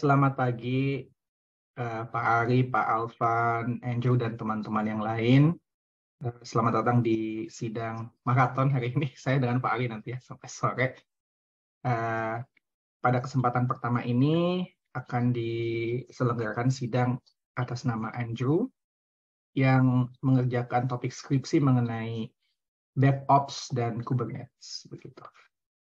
selamat pagi uh, Pak Ari, Pak Alvan, Andrew, dan teman-teman yang lain. Uh, selamat datang di sidang maraton hari ini. Saya dengan Pak Ari nanti ya sampai sore. Uh, pada kesempatan pertama ini akan diselenggarakan sidang atas nama Andrew yang mengerjakan topik skripsi mengenai DevOps dan Kubernetes begitu.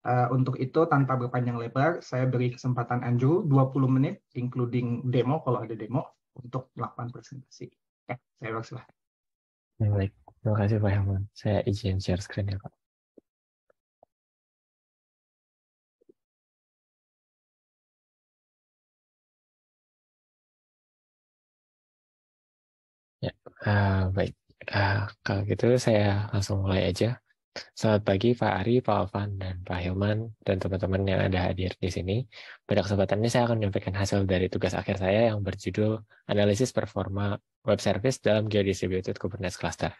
Uh, untuk itu tanpa berpanjang lebar, saya beri kesempatan Andrew 20 menit, including demo kalau ada demo, untuk melakukan presentasi. Ya, saya Ya, Baik, terima kasih Pak Herman. Saya izin share screen ya Pak. Ya, uh, baik. Uh, kalau gitu saya langsung mulai aja. Selamat pagi Pak Ari, Pak Alvan, dan Pak Hilman, dan teman-teman yang ada hadir di sini. Pada kesempatan ini saya akan menyampaikan hasil dari tugas akhir saya yang berjudul Analisis Performa Web Service dalam Geodistributed Kubernetes Cluster.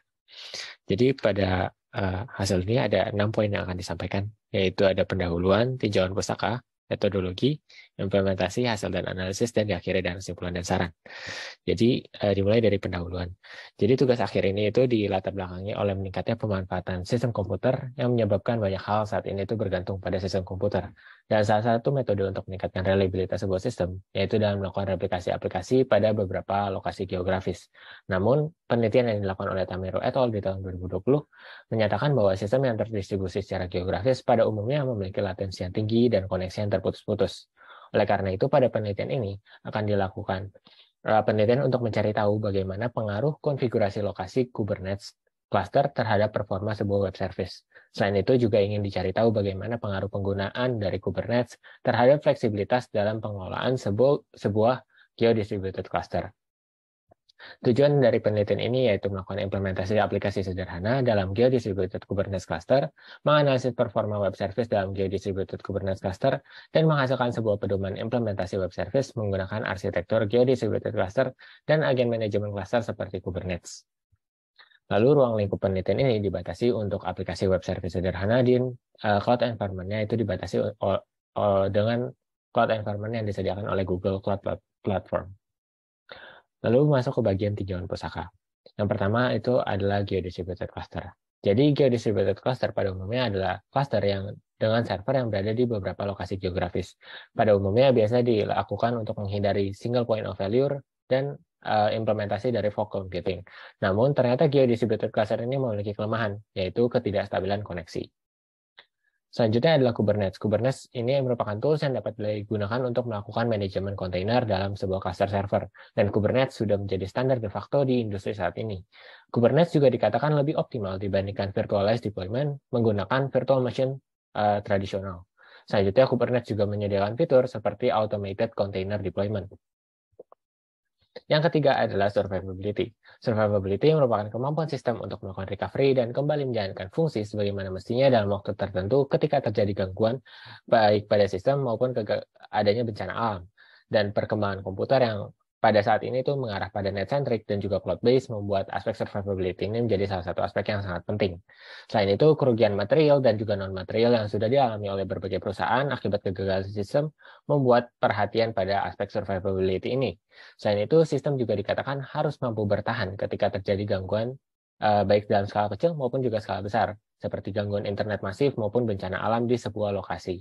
Jadi pada uh, hasil ini ada enam poin yang akan disampaikan, yaitu ada pendahuluan, tinjauan pustaka, metodologi, implementasi, hasil dan analisis, dan diakhiri dengan kesimpulan dan saran. Jadi uh, dimulai dari pendahuluan. Jadi tugas akhir ini itu dilatar belakangi oleh meningkatnya pemanfaatan sistem komputer yang menyebabkan banyak hal saat ini itu bergantung pada sistem komputer. Dan salah satu metode untuk meningkatkan reliabilitas sebuah sistem, yaitu dalam melakukan replikasi aplikasi pada beberapa lokasi geografis. Namun, penelitian yang dilakukan oleh Tamiro et al. di tahun 2020 menyatakan bahwa sistem yang terdistribusi secara geografis pada umumnya memiliki latensi yang tinggi dan koneksi yang terputus-putus. Oleh karena itu, pada penelitian ini akan dilakukan eh, penelitian untuk mencari tahu bagaimana pengaruh konfigurasi lokasi Kubernetes cluster terhadap performa sebuah web service. Selain itu juga ingin dicari tahu bagaimana pengaruh penggunaan dari Kubernetes terhadap fleksibilitas dalam pengelolaan sebu sebuah geodistributed cluster. Tujuan dari penelitian ini yaitu melakukan implementasi aplikasi sederhana dalam Geodistributed Kubernetes Cluster, menganalisis performa web service dalam Geodistributed Kubernetes Cluster, dan menghasilkan sebuah pedoman implementasi web service menggunakan arsitektur Geodistributed Cluster dan agen manajemen cluster seperti Kubernetes. Lalu ruang lingkup penelitian ini dibatasi untuk aplikasi web service sederhana di uh, eh, cloud environment-nya itu dibatasi dengan cloud environment yang disediakan oleh Google Cloud Platform. Lalu masuk ke bagian tinjauan pusaka. Yang pertama itu adalah geodistributed cluster. Jadi geodistributed cluster pada umumnya adalah cluster yang dengan server yang berada di beberapa lokasi geografis. Pada umumnya biasa dilakukan untuk menghindari single point of failure dan uh, implementasi dari fog computing. Namun ternyata geodistributed cluster ini memiliki kelemahan, yaitu ketidakstabilan koneksi. Selanjutnya adalah Kubernetes. Kubernetes ini merupakan tools yang dapat digunakan untuk melakukan manajemen kontainer dalam sebuah cluster server. Dan Kubernetes sudah menjadi standar de facto di industri saat ini. Kubernetes juga dikatakan lebih optimal dibandingkan virtualized deployment menggunakan virtual machine uh, tradisional. Selanjutnya, Kubernetes juga menyediakan fitur seperti automated container deployment. Yang ketiga adalah survivability. Survivability merupakan kemampuan sistem untuk melakukan recovery dan kembali menjalankan fungsi sebagaimana mestinya dalam waktu tertentu ketika terjadi gangguan baik pada sistem maupun adanya bencana alam dan perkembangan komputer yang pada saat ini itu mengarah pada net centric dan juga cloud based membuat aspek survivability ini menjadi salah satu aspek yang sangat penting. Selain itu, kerugian material dan juga non material yang sudah dialami oleh berbagai perusahaan akibat kegagalan sistem membuat perhatian pada aspek survivability ini. Selain itu, sistem juga dikatakan harus mampu bertahan ketika terjadi gangguan eh, baik dalam skala kecil maupun juga skala besar, seperti gangguan internet masif maupun bencana alam di sebuah lokasi.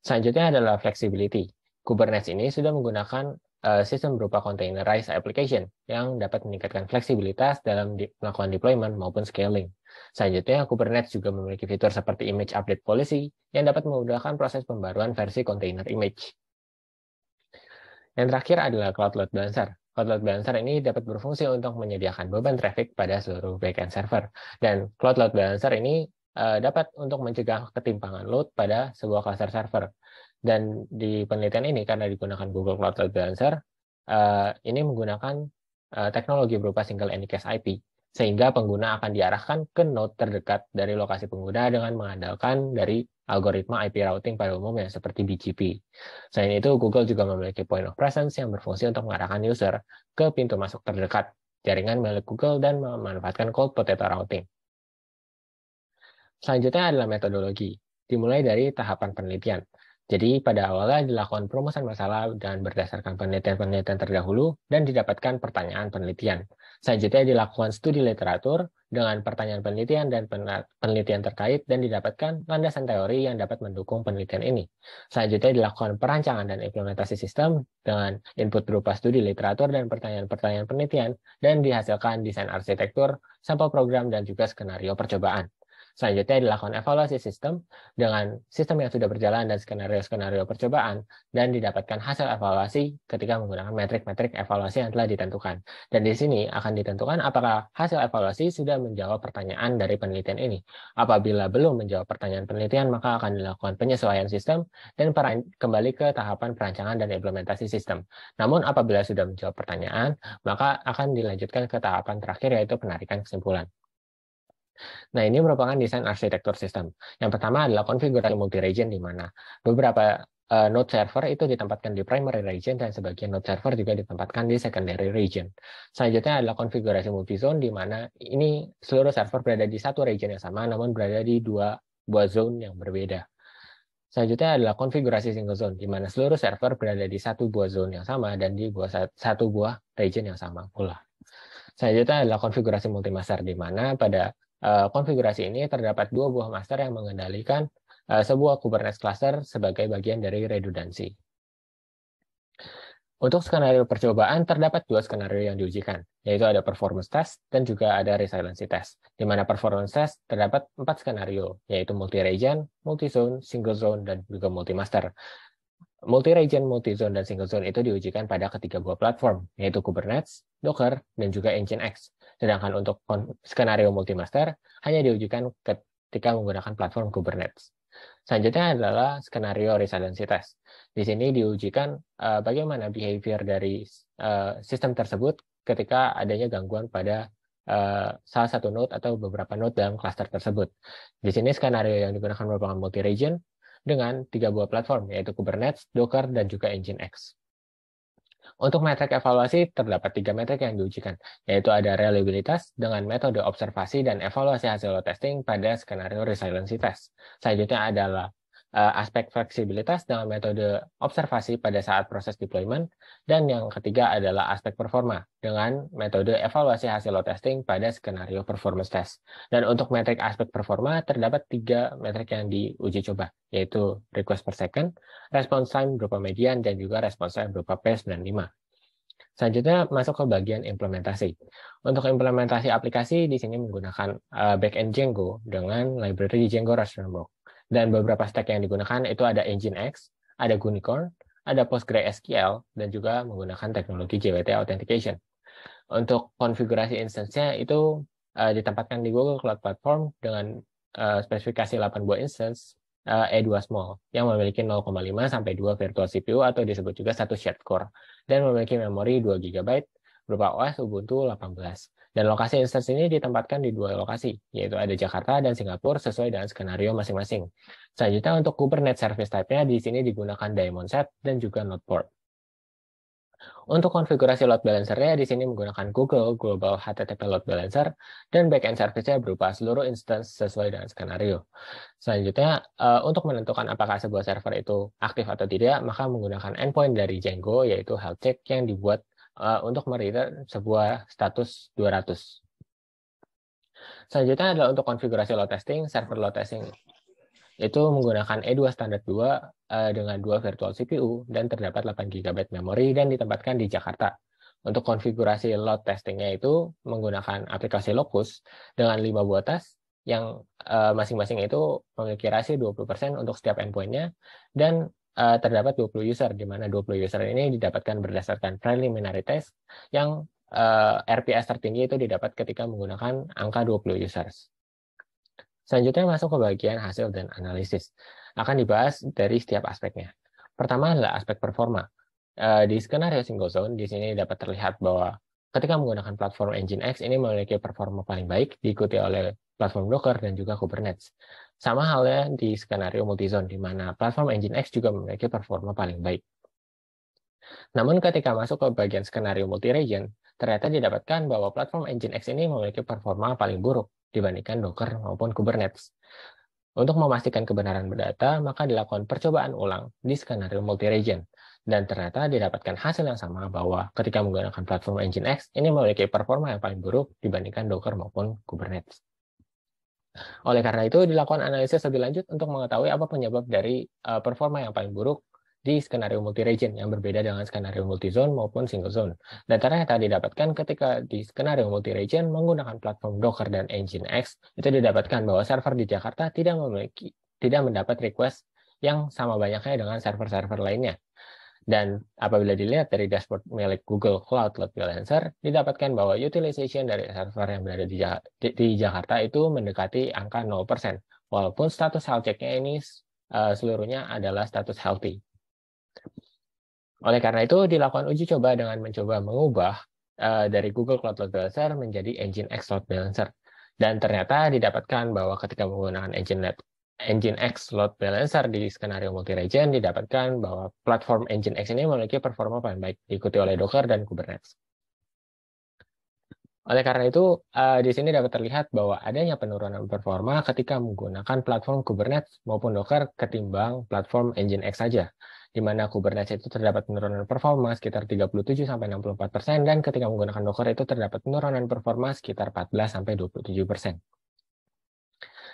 Selanjutnya adalah flexibility. Kubernetes ini sudah menggunakan Eh, sistem berupa containerized application yang dapat meningkatkan fleksibilitas dalam melakukan deployment maupun scaling. Selanjutnya, Kubernetes juga memiliki fitur seperti image update policy yang dapat memudahkan proses pembaruan versi container image. Yang terakhir adalah Cloud Load Balancer. Cloud Load Balancer ini dapat berfungsi untuk menyediakan beban traffic pada seluruh backend server. Dan Cloud Load Balancer ini eh, dapat untuk mencegah ketimpangan load pada sebuah cluster server. Dan di penelitian ini karena digunakan Google Cloud Balancer uh, eh, ini menggunakan uh, teknologi berupa single anycast IP sehingga pengguna akan diarahkan ke node terdekat dari lokasi pengguna dengan mengandalkan dari algoritma IP routing pada umumnya seperti BGP. Selain itu, Google juga memiliki point of presence yang berfungsi untuk mengarahkan user ke pintu masuk terdekat jaringan milik Google dan memanfaatkan cold potato routing. Selanjutnya adalah metodologi, dimulai dari tahapan penelitian. Jadi pada awalnya dilakukan perumusan masalah dan berdasarkan penelitian-penelitian terdahulu dan didapatkan pertanyaan penelitian. Selanjutnya dilakukan studi literatur dengan pertanyaan penelitian dan penelitian terkait dan didapatkan landasan teori yang dapat mendukung penelitian ini. Selanjutnya dilakukan perancangan dan implementasi sistem dengan input berupa studi literatur dan pertanyaan-pertanyaan penelitian dan dihasilkan desain arsitektur, sampel program, dan juga skenario percobaan. Selanjutnya dilakukan evaluasi sistem dengan sistem yang sudah berjalan dan skenario-skenario percobaan dan didapatkan hasil evaluasi ketika menggunakan metrik-metrik evaluasi yang telah ditentukan. Dan di sini akan ditentukan apakah hasil evaluasi sudah menjawab pertanyaan dari penelitian ini. Apabila belum menjawab pertanyaan penelitian, maka akan dilakukan penyesuaian sistem dan kembali ke tahapan perancangan dan implementasi sistem. Namun apabila sudah menjawab pertanyaan, maka akan dilanjutkan ke tahapan terakhir yaitu penarikan kesimpulan. Nah, ini merupakan desain arsitektur sistem. Yang pertama adalah konfigurasi multi-region di mana beberapa uh, node server itu ditempatkan di primary region dan sebagian node server juga ditempatkan di secondary region. Selanjutnya adalah konfigurasi multi-zone di mana ini seluruh server berada di satu region yang sama namun berada di dua buah zone yang berbeda. Selanjutnya adalah konfigurasi single zone, di mana seluruh server berada di satu buah zone yang sama dan di buah, satu buah region yang sama pula. Selanjutnya adalah konfigurasi multi master di mana pada Eh, konfigurasi ini terdapat dua buah master yang mengendalikan eh, sebuah Kubernetes cluster sebagai bagian dari redundansi. Untuk skenario percobaan, terdapat dua skenario yang diujikan, yaitu ada performance test dan juga ada resiliency test. Di mana performance test terdapat empat skenario, yaitu multi-region, multi-zone, single zone, dan juga multi-master. Multi-region, multi-zone, dan single zone itu diujikan pada ketiga buah platform, yaitu Kubernetes, Docker, dan juga Nginx. Sedangkan untuk skenario multimaster hanya diujikan ketika menggunakan platform Kubernetes. Selanjutnya adalah skenario resiliency test. Di sini diujikan uh, bagaimana behavior dari uh, sistem tersebut ketika adanya gangguan pada uh, salah satu node atau beberapa node dalam cluster tersebut. Di sini skenario yang digunakan merupakan multi-region dengan tiga buah platform, yaitu Kubernetes, Docker, dan juga Nginx. Untuk metrik evaluasi terdapat tiga metrik yang diujikan, yaitu ada reliabilitas dengan metode observasi dan evaluasi hasil testing pada skenario resiliency test. Selanjutnya adalah Eh, aspek fleksibilitas dengan metode observasi pada saat proses deployment, dan yang ketiga adalah aspek performa dengan metode evaluasi hasil load testing pada skenario performance test. Dan untuk metrik aspek performa, terdapat tiga metrik yang diuji coba, yaitu request per second, response time berupa median, dan juga response time berupa P95. Selanjutnya masuk ke bagian implementasi. Untuk implementasi aplikasi di sini menggunakan uh, backend Django dengan library Django Framework. Dan beberapa stack yang digunakan itu ada Engine X, ada Unicorn, ada PostgreSQL, dan juga menggunakan teknologi JWT Authentication. Untuk konfigurasi instance-nya itu uh, ditempatkan di Google Cloud Platform dengan uh, spesifikasi 8 buah instance E2 eh, small yang memiliki 0,5 sampai 2 virtual CPU atau disebut juga satu shared core dan memiliki memori 2 GB berupa OS Ubuntu 18 dan lokasi instance ini ditempatkan di dua lokasi, yaitu ada Jakarta dan Singapura sesuai dengan skenario masing-masing. Selanjutnya untuk Kubernetes service type-nya di sini digunakan Diamond Set dan juga Port. Untuk konfigurasi load balancer-nya, di sini menggunakan Google Global HTTP Load Balancer dan backend service-nya berupa seluruh instance sesuai dengan skenario. Selanjutnya, eh, untuk menentukan apakah sebuah server itu aktif atau tidak, maka menggunakan endpoint dari Django yaitu health check yang dibuat uh, untuk mereset sebuah status 200. Selanjutnya adalah untuk konfigurasi load testing, server load testing itu menggunakan E2 standar 2 uh, eh, dengan dua virtual CPU dan terdapat 8 GB memori dan ditempatkan di Jakarta. Untuk konfigurasi load testingnya itu menggunakan aplikasi Locus dengan 5 buah tas yang eh, masing-masing uh, itu memiliki rasio 20% untuk setiap endpointnya dan uh, terdapat 20 user, di mana 20 user ini didapatkan berdasarkan preliminary test yang uh, eh, RPS tertinggi itu didapat ketika menggunakan angka 20 users. Selanjutnya masuk ke bagian hasil dan analisis. Akan dibahas dari setiap aspeknya. Pertama adalah aspek performa. Uh, di skenario single zone, di sini dapat terlihat bahwa ketika menggunakan platform Engine X ini memiliki performa paling baik diikuti oleh platform Docker dan juga Kubernetes. Sama halnya di skenario multizone, di mana platform engine X juga memiliki performa paling baik. Namun ketika masuk ke bagian skenario multi-region, ternyata didapatkan bahwa platform engine X ini memiliki performa paling buruk dibandingkan Docker maupun Kubernetes. Untuk memastikan kebenaran data, maka dilakukan percobaan ulang di skenario multi-region. Dan ternyata didapatkan hasil yang sama bahwa ketika menggunakan platform engine X, ini memiliki performa yang paling buruk dibandingkan Docker maupun Kubernetes. Oleh karena itu, dilakukan analisis lebih lanjut untuk mengetahui apa penyebab dari uh, performa yang paling buruk di skenario multi-region yang berbeda dengan skenario multi-zone maupun single zone. Data yang tadi didapatkan ketika di skenario multi-region menggunakan platform Docker dan Nginx, itu didapatkan bahwa server di Jakarta tidak memiliki tidak mendapat request yang sama banyaknya dengan server-server lainnya. Dan apabila dilihat dari dashboard milik Google Cloud Load Balancer, didapatkan bahwa utilization dari server yang berada di, di, di Jakarta itu mendekati angka 0%, walaupun status health check-nya ini uh, seluruhnya adalah status healthy. Oleh karena itu, dilakukan uji coba dengan mencoba mengubah uh, dari Google Cloud Load Balancer menjadi Engine X Load Balancer. Dan ternyata didapatkan bahwa ketika menggunakan Engine Engine X load balancer di skenario multi-region didapatkan bahwa platform Engine X ini memiliki performa paling baik diikuti oleh Docker dan Kubernetes. Oleh karena itu, eh, di sini dapat terlihat bahwa adanya penurunan performa ketika menggunakan platform Kubernetes maupun Docker ketimbang platform Engine X saja, di mana Kubernetes itu terdapat penurunan performa sekitar 37-64% dan ketika menggunakan Docker itu terdapat penurunan performa sekitar 14-27%.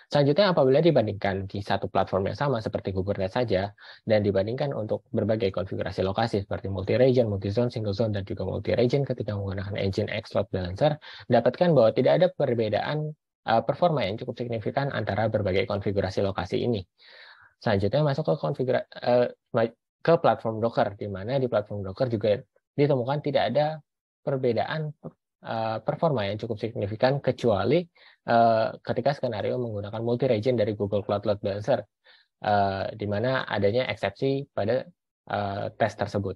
Selanjutnya, apabila dibandingkan di satu platform yang sama seperti Kubernetes saja, dan dibandingkan untuk berbagai konfigurasi lokasi seperti multi-region, multi-zone, single zone, dan juga multi-region ketika menggunakan engine X Load Balancer, dapatkan bahwa tidak ada perbedaan eh, performa yang cukup signifikan antara berbagai konfigurasi lokasi ini. Selanjutnya masuk ke konfigura eh, ke platform Docker, di mana di platform Docker juga ditemukan tidak ada perbedaan Eh, performa yang cukup signifikan kecuali uh, ketika skenario menggunakan multi region dari Google Cloud Load Balancer uh, di mana adanya eksepsi pada uh, tes tersebut.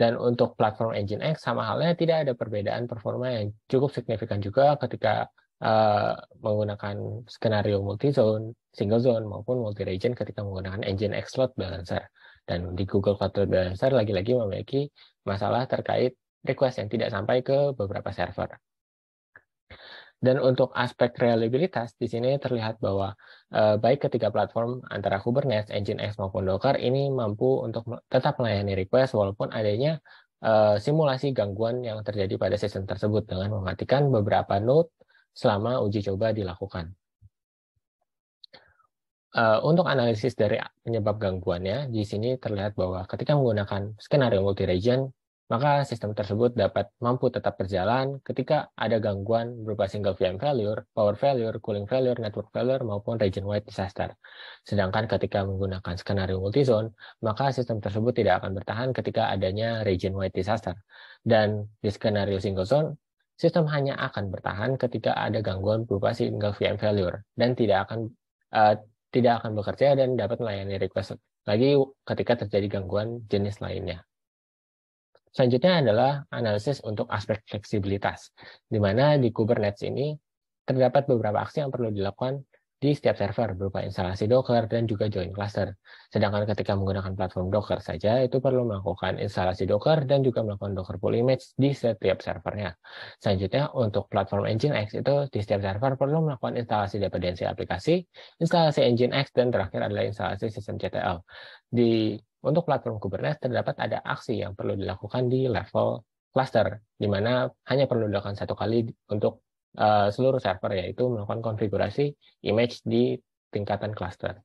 Dan untuk platform Engine X sama halnya tidak ada perbedaan performa yang cukup signifikan juga ketika uh, menggunakan skenario multi zone, single zone maupun multi region ketika menggunakan Engine X Load Balancer. Dan di Google Cloud Load Balancer lagi-lagi memiliki masalah terkait request yang tidak sampai ke beberapa server. Dan untuk aspek reliabilitas, di sini terlihat bahwa eh, baik ketiga platform antara Kubernetes, Nginx maupun Docker ini mampu untuk tetap melayani request walaupun adanya eh, simulasi gangguan yang terjadi pada sistem tersebut dengan mematikan beberapa node selama uji coba dilakukan. Uh, untuk analisis dari penyebab gangguannya, di sini terlihat bahwa ketika menggunakan skenario multi-region, maka sistem tersebut dapat mampu tetap berjalan ketika ada gangguan berupa single VM failure, power failure, cooling failure, network failure, maupun region-wide disaster. Sedangkan ketika menggunakan skenario multizone, maka sistem tersebut tidak akan bertahan ketika adanya region-wide disaster. Dan di skenario single zone, sistem hanya akan bertahan ketika ada gangguan berupa single VM failure dan tidak akan uh, tidak akan bekerja dan dapat melayani request lagi ketika terjadi gangguan jenis lainnya. Selanjutnya adalah analisis untuk aspek fleksibilitas, di mana di Kubernetes ini terdapat beberapa aksi yang perlu dilakukan di setiap server berupa instalasi Docker dan juga join cluster. Sedangkan ketika menggunakan platform Docker saja, itu perlu melakukan instalasi Docker dan juga melakukan Docker pull image di setiap servernya. Selanjutnya, untuk platform Nginx itu di setiap server perlu melakukan instalasi dependensi aplikasi, instalasi Nginx, dan terakhir adalah instalasi sistem CTL. Di untuk platform Kubernetes terdapat ada aksi yang perlu dilakukan di level cluster, di mana hanya perlu dilakukan satu kali untuk uh, seluruh server, yaitu melakukan konfigurasi image di tingkatan cluster.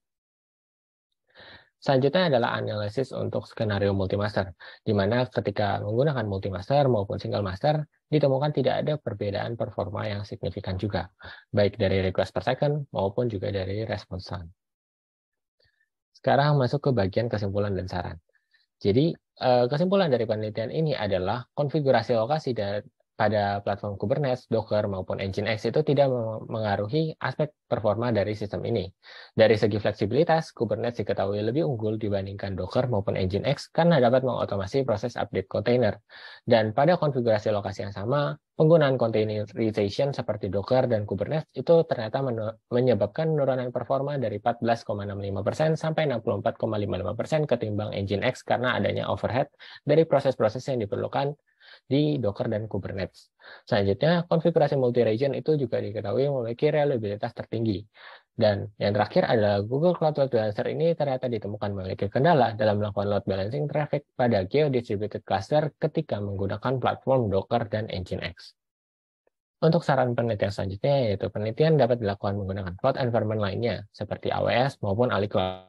Selanjutnya adalah analisis untuk skenario multimaster, di mana ketika menggunakan multimaster maupun single master, ditemukan tidak ada perbedaan performa yang signifikan juga, baik dari request per second maupun juga dari response time. Sekarang masuk ke bagian kesimpulan dan saran. Jadi eh, kesimpulan dari penelitian ini adalah konfigurasi lokasi pada platform Kubernetes, Docker, maupun Nginx itu tidak mengaruhi aspek performa dari sistem ini. Dari segi fleksibilitas, Kubernetes diketahui lebih unggul dibandingkan Docker maupun Nginx karena dapat mengotomasi proses update container. Dan pada konfigurasi lokasi yang sama, penggunaan containerization seperti Docker dan Kubernetes itu ternyata menyebabkan penurunan performa dari 14,65% sampai 64,55% ketimbang Nginx karena adanya overhead dari proses-proses yang diperlukan di Docker dan Kubernetes. Selanjutnya, konfigurasi multi-region itu juga diketahui memiliki reliabilitas tertinggi. Dan yang terakhir adalah Google Cloud Load Balancer ini ternyata ditemukan memiliki kendala dalam melakukan load balancing traffic pada geo-distributed cluster ketika menggunakan platform Docker dan Nginx. Untuk saran penelitian selanjutnya, yaitu penelitian dapat dilakukan menggunakan cloud environment lainnya, seperti AWS maupun AliCloud.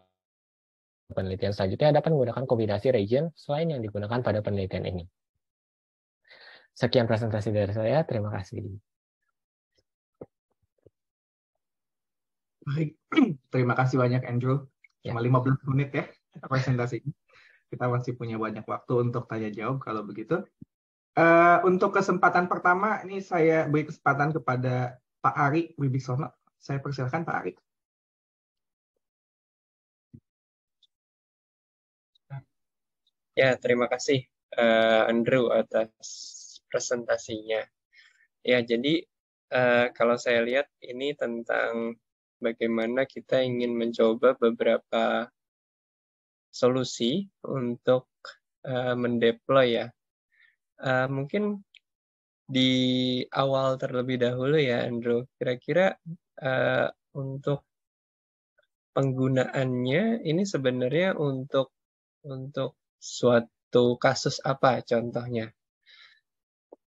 Penelitian selanjutnya dapat menggunakan kombinasi region selain yang digunakan pada penelitian ini. Sekian presentasi dari saya. Terima kasih. Baik, terima kasih banyak Andrew. Ya. Cuma ya. 15 menit ya presentasi. Kita masih punya banyak waktu untuk tanya jawab kalau begitu. Uh, untuk kesempatan pertama ini saya beri kesempatan kepada Pak Ari Wibisono. Saya persilahkan Pak Ari. Ya, terima kasih uh, Andrew atas presentasinya. Ya, jadi uh, kalau saya lihat ini tentang bagaimana kita ingin mencoba beberapa solusi untuk uh, mendeploy ya. Uh, mungkin di awal terlebih dahulu ya Andrew, kira-kira uh, untuk penggunaannya ini sebenarnya untuk untuk suatu kasus apa contohnya?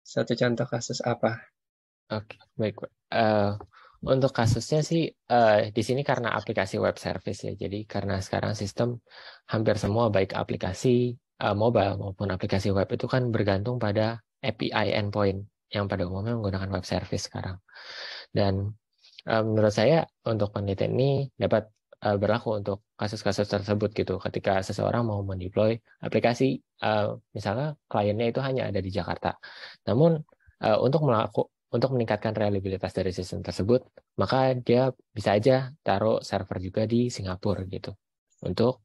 satu contoh kasus apa? Oke, okay, baik. Uh, untuk kasusnya sih uh, di sini karena aplikasi web service ya. Jadi karena sekarang sistem hampir semua baik aplikasi uh, mobile maupun aplikasi web itu kan bergantung pada API endpoint yang pada umumnya menggunakan web service sekarang. Dan uh, menurut saya untuk penelitian ini dapat uh, berlaku untuk kasus-kasus tersebut gitu. Ketika seseorang mau mendeploy aplikasi, uh, misalnya kliennya itu hanya ada di Jakarta. Namun uh, untuk melaku, untuk meningkatkan reliabilitas dari sistem tersebut, maka dia bisa aja taruh server juga di Singapura gitu untuk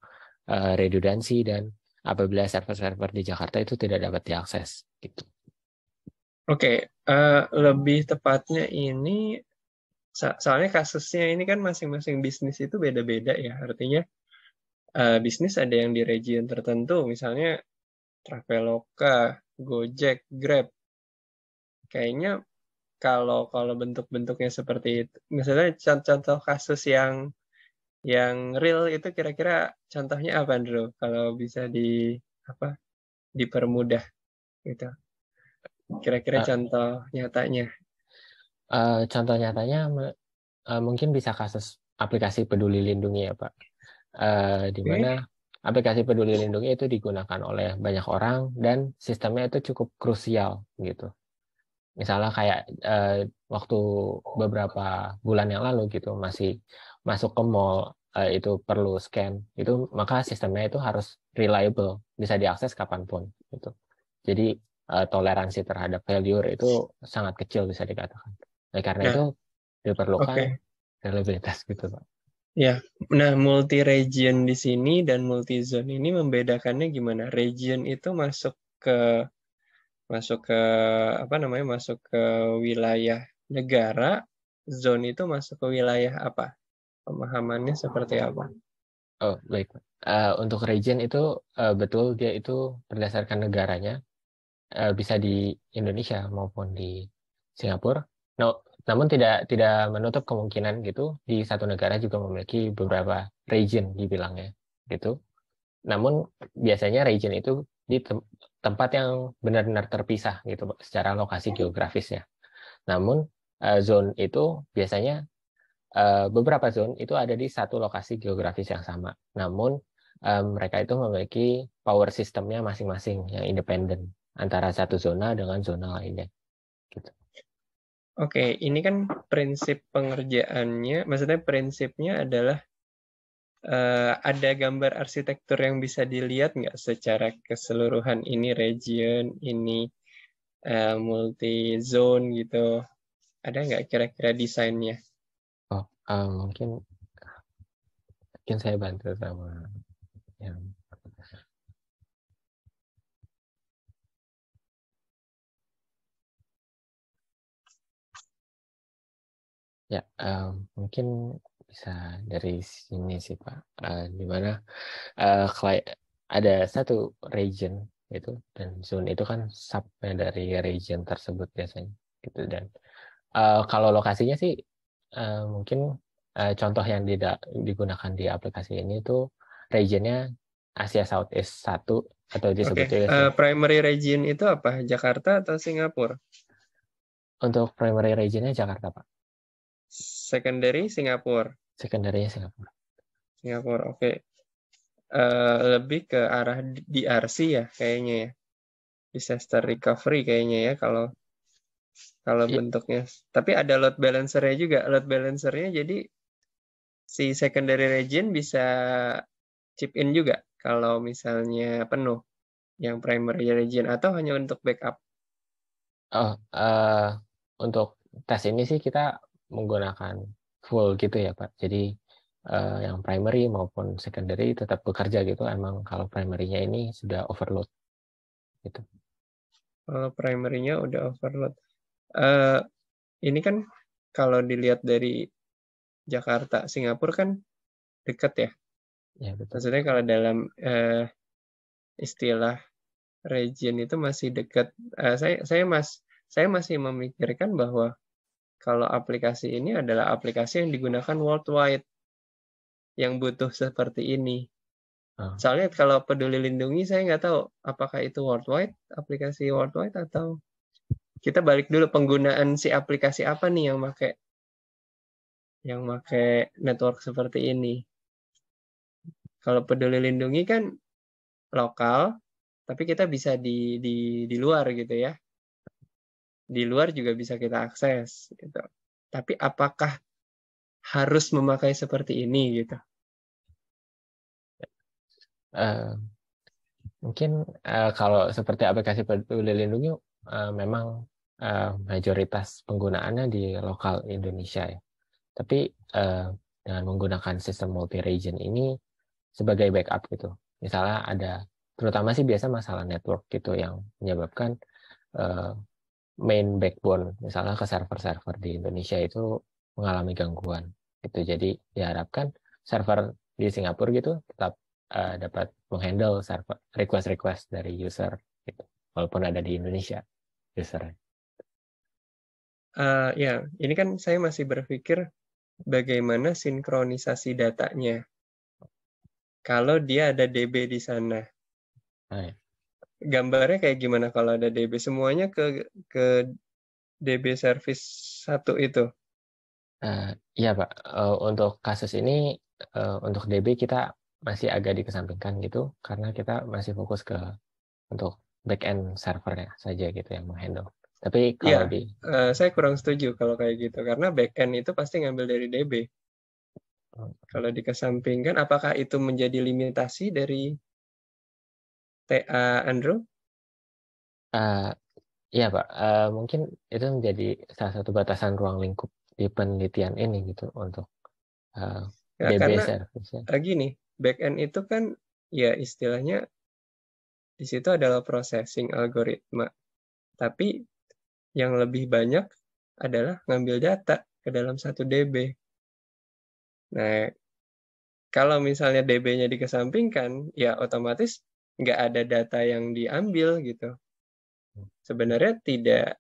uh, redundansi dan apabila server-server di Jakarta itu tidak dapat diakses gitu. Oke, okay, uh, lebih tepatnya ini soalnya kasusnya ini kan masing-masing bisnis itu beda-beda ya. Artinya uh, bisnis ada yang di region tertentu, misalnya Traveloka, Gojek, Grab. Kayaknya kalau kalau bentuk-bentuknya seperti itu, misalnya contoh-contoh kasus yang yang real itu kira-kira contohnya apa Andrew kalau bisa di apa dipermudah gitu kira-kira ah. contoh nyatanya Uh, contoh nyatanya uh, mungkin bisa kasus aplikasi Peduli Lindungi ya Pak, uh, di mana okay. aplikasi Peduli Lindungi itu digunakan oleh banyak orang dan sistemnya itu cukup krusial gitu. Misalnya kayak uh, waktu beberapa bulan yang lalu gitu masih masuk ke mall uh, itu perlu scan itu maka sistemnya itu harus reliable bisa diakses kapanpun gitu. Jadi uh, toleransi terhadap failure itu sangat kecil bisa dikatakan. Oleh ya, karena nah, itu diperlukan okay. relabilitas gitu Pak. Ya, nah multi region di sini dan multi zone ini membedakannya gimana? Region itu masuk ke masuk ke apa namanya? Masuk ke wilayah negara, zone itu masuk ke wilayah apa? Pemahamannya seperti apa? Oh baik. Uh, untuk region itu uh, betul dia itu berdasarkan negaranya uh, bisa di Indonesia maupun di Singapura No, namun tidak tidak menutup kemungkinan gitu di satu negara juga memiliki beberapa region dibilangnya gitu. Namun biasanya region itu di tem tempat yang benar-benar terpisah gitu secara lokasi geografisnya. Namun uh, zone itu biasanya uh, beberapa zone itu ada di satu lokasi geografis yang sama. Namun uh, mereka itu memiliki power sistemnya masing-masing yang independen antara satu zona dengan zona lainnya. Gitu. Oke, ini kan prinsip pengerjaannya, maksudnya prinsipnya adalah uh, ada gambar arsitektur yang bisa dilihat nggak secara keseluruhan ini region, ini uh, eh, multi zone gitu, ada nggak kira-kira desainnya? Oh, uh, mungkin mungkin saya bantu sama yang Ya, um, mungkin bisa dari sini sih Pak, uh, di mana uh, ada satu region itu dan zone itu kan subnya dari region tersebut biasanya gitu dan uh, kalau lokasinya sih uh, mungkin uh, contoh yang tidak digunakan di aplikasi ini itu regionnya Asia Southeast satu atau disebut okay. uh, primary region itu apa Jakarta atau Singapura untuk primary regionnya Jakarta Pak secondary Singapura. Secondary Singapura. Singapura, oke. Okay. Uh, eh, lebih ke arah DRC ya kayaknya ya. Disaster recovery kayaknya ya kalau kalau yeah. bentuknya. Tapi ada load balancernya juga. Load balancernya jadi si secondary region bisa chip in juga kalau misalnya penuh yang primary region atau hanya untuk backup. Oh, uh, untuk tes ini sih kita menggunakan full gitu ya Pak. Jadi uh, yang primary maupun secondary tetap bekerja gitu. Emang kalau primernya ini sudah overload gitu. Kalau primernya udah overload. Uh, ini kan kalau dilihat dari Jakarta Singapura kan dekat ya. Ya betul. Maksudnya kalau dalam uh, istilah region itu masih dekat. Uh, saya saya mas saya masih memikirkan bahwa kalau aplikasi ini adalah aplikasi yang digunakan worldwide yang butuh seperti ini. Uh. Soalnya kalau peduli lindungi saya nggak tahu apakah itu worldwide, aplikasi worldwide atau kita balik dulu penggunaan si aplikasi apa nih yang pakai yang pakai network seperti ini. Kalau peduli lindungi kan lokal, tapi kita bisa di di di luar gitu ya di luar juga bisa kita akses gitu. Tapi apakah harus memakai seperti ini gitu? Uh, mungkin uh, kalau seperti aplikasi peduli lindungi uh, memang uh, mayoritas penggunaannya di lokal Indonesia ya. Tapi uh, dengan menggunakan sistem multi region ini sebagai backup gitu. Misalnya ada terutama sih biasa masalah network gitu yang menyebabkan uh, main backbone misalnya ke server-server di Indonesia itu mengalami gangguan itu jadi diharapkan server di Singapura gitu tetap uh, dapat menghandle server request-request dari user gitu walaupun ada di Indonesia user uh, eh, ya ini kan saya masih berpikir bagaimana sinkronisasi datanya kalau dia ada DB di sana nah, ya gambarnya kayak gimana kalau ada DB semuanya ke ke DB service satu itu? Uh, iya pak, uh, untuk kasus ini uh, untuk DB kita masih agak dikesampingkan gitu karena kita masih fokus ke untuk back end servernya saja gitu yang menghandle. Tapi iya, kalau ya, di uh, saya kurang setuju kalau kayak gitu karena back end itu pasti ngambil dari DB. Oh. Kalau dikesampingkan, apakah itu menjadi limitasi dari TA Andrew? Uh, iya Pak, uh, mungkin itu menjadi salah satu batasan ruang lingkup di penelitian ini gitu untuk uh, ya, DB karena, service. Ya. Gini, backend itu kan ya istilahnya di situ adalah processing algoritma, tapi yang lebih banyak adalah ngambil data ke dalam satu DB. Nah, kalau misalnya DB-nya dikesampingkan, ya otomatis nggak ada data yang diambil gitu sebenarnya tidak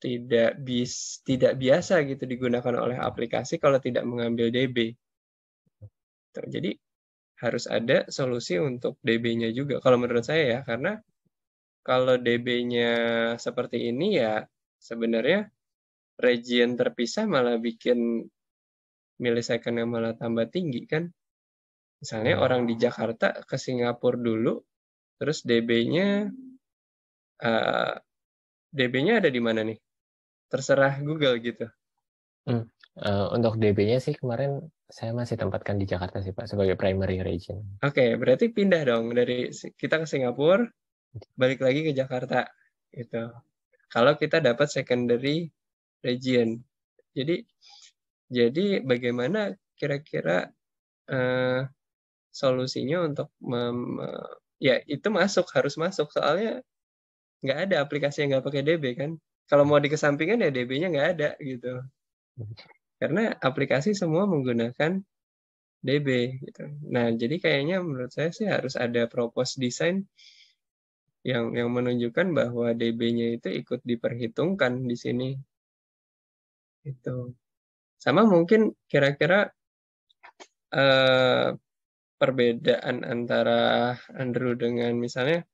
tidak bis tidak biasa gitu digunakan oleh aplikasi kalau tidak mengambil DB. jadi harus ada solusi untuk DB-nya juga kalau menurut saya ya karena kalau DB-nya seperti ini ya sebenarnya region terpisah malah bikin milisecond yang malah tambah tinggi kan. Misalnya orang di Jakarta ke Singapura dulu Terus DB-nya uh, eh, DB-nya ada di mana nih? Terserah Google gitu. Hmm. Uh, untuk DB-nya sih kemarin saya masih tempatkan di Jakarta sih Pak sebagai primary region. Oke, okay, berarti pindah dong dari kita ke Singapura, balik lagi ke Jakarta gitu. Kalau kita dapat secondary region. Jadi jadi bagaimana kira-kira uh, solusinya untuk mem ya itu masuk harus masuk soalnya nggak ada aplikasi yang nggak pakai DB kan kalau mau dikesampingkan ya DB-nya nggak ada gitu karena aplikasi semua menggunakan DB gitu nah jadi kayaknya menurut saya sih harus ada propose design yang yang menunjukkan bahwa DB-nya itu ikut diperhitungkan di sini itu sama mungkin kira-kira eh, perbedaan antara Andrew dengan misalnya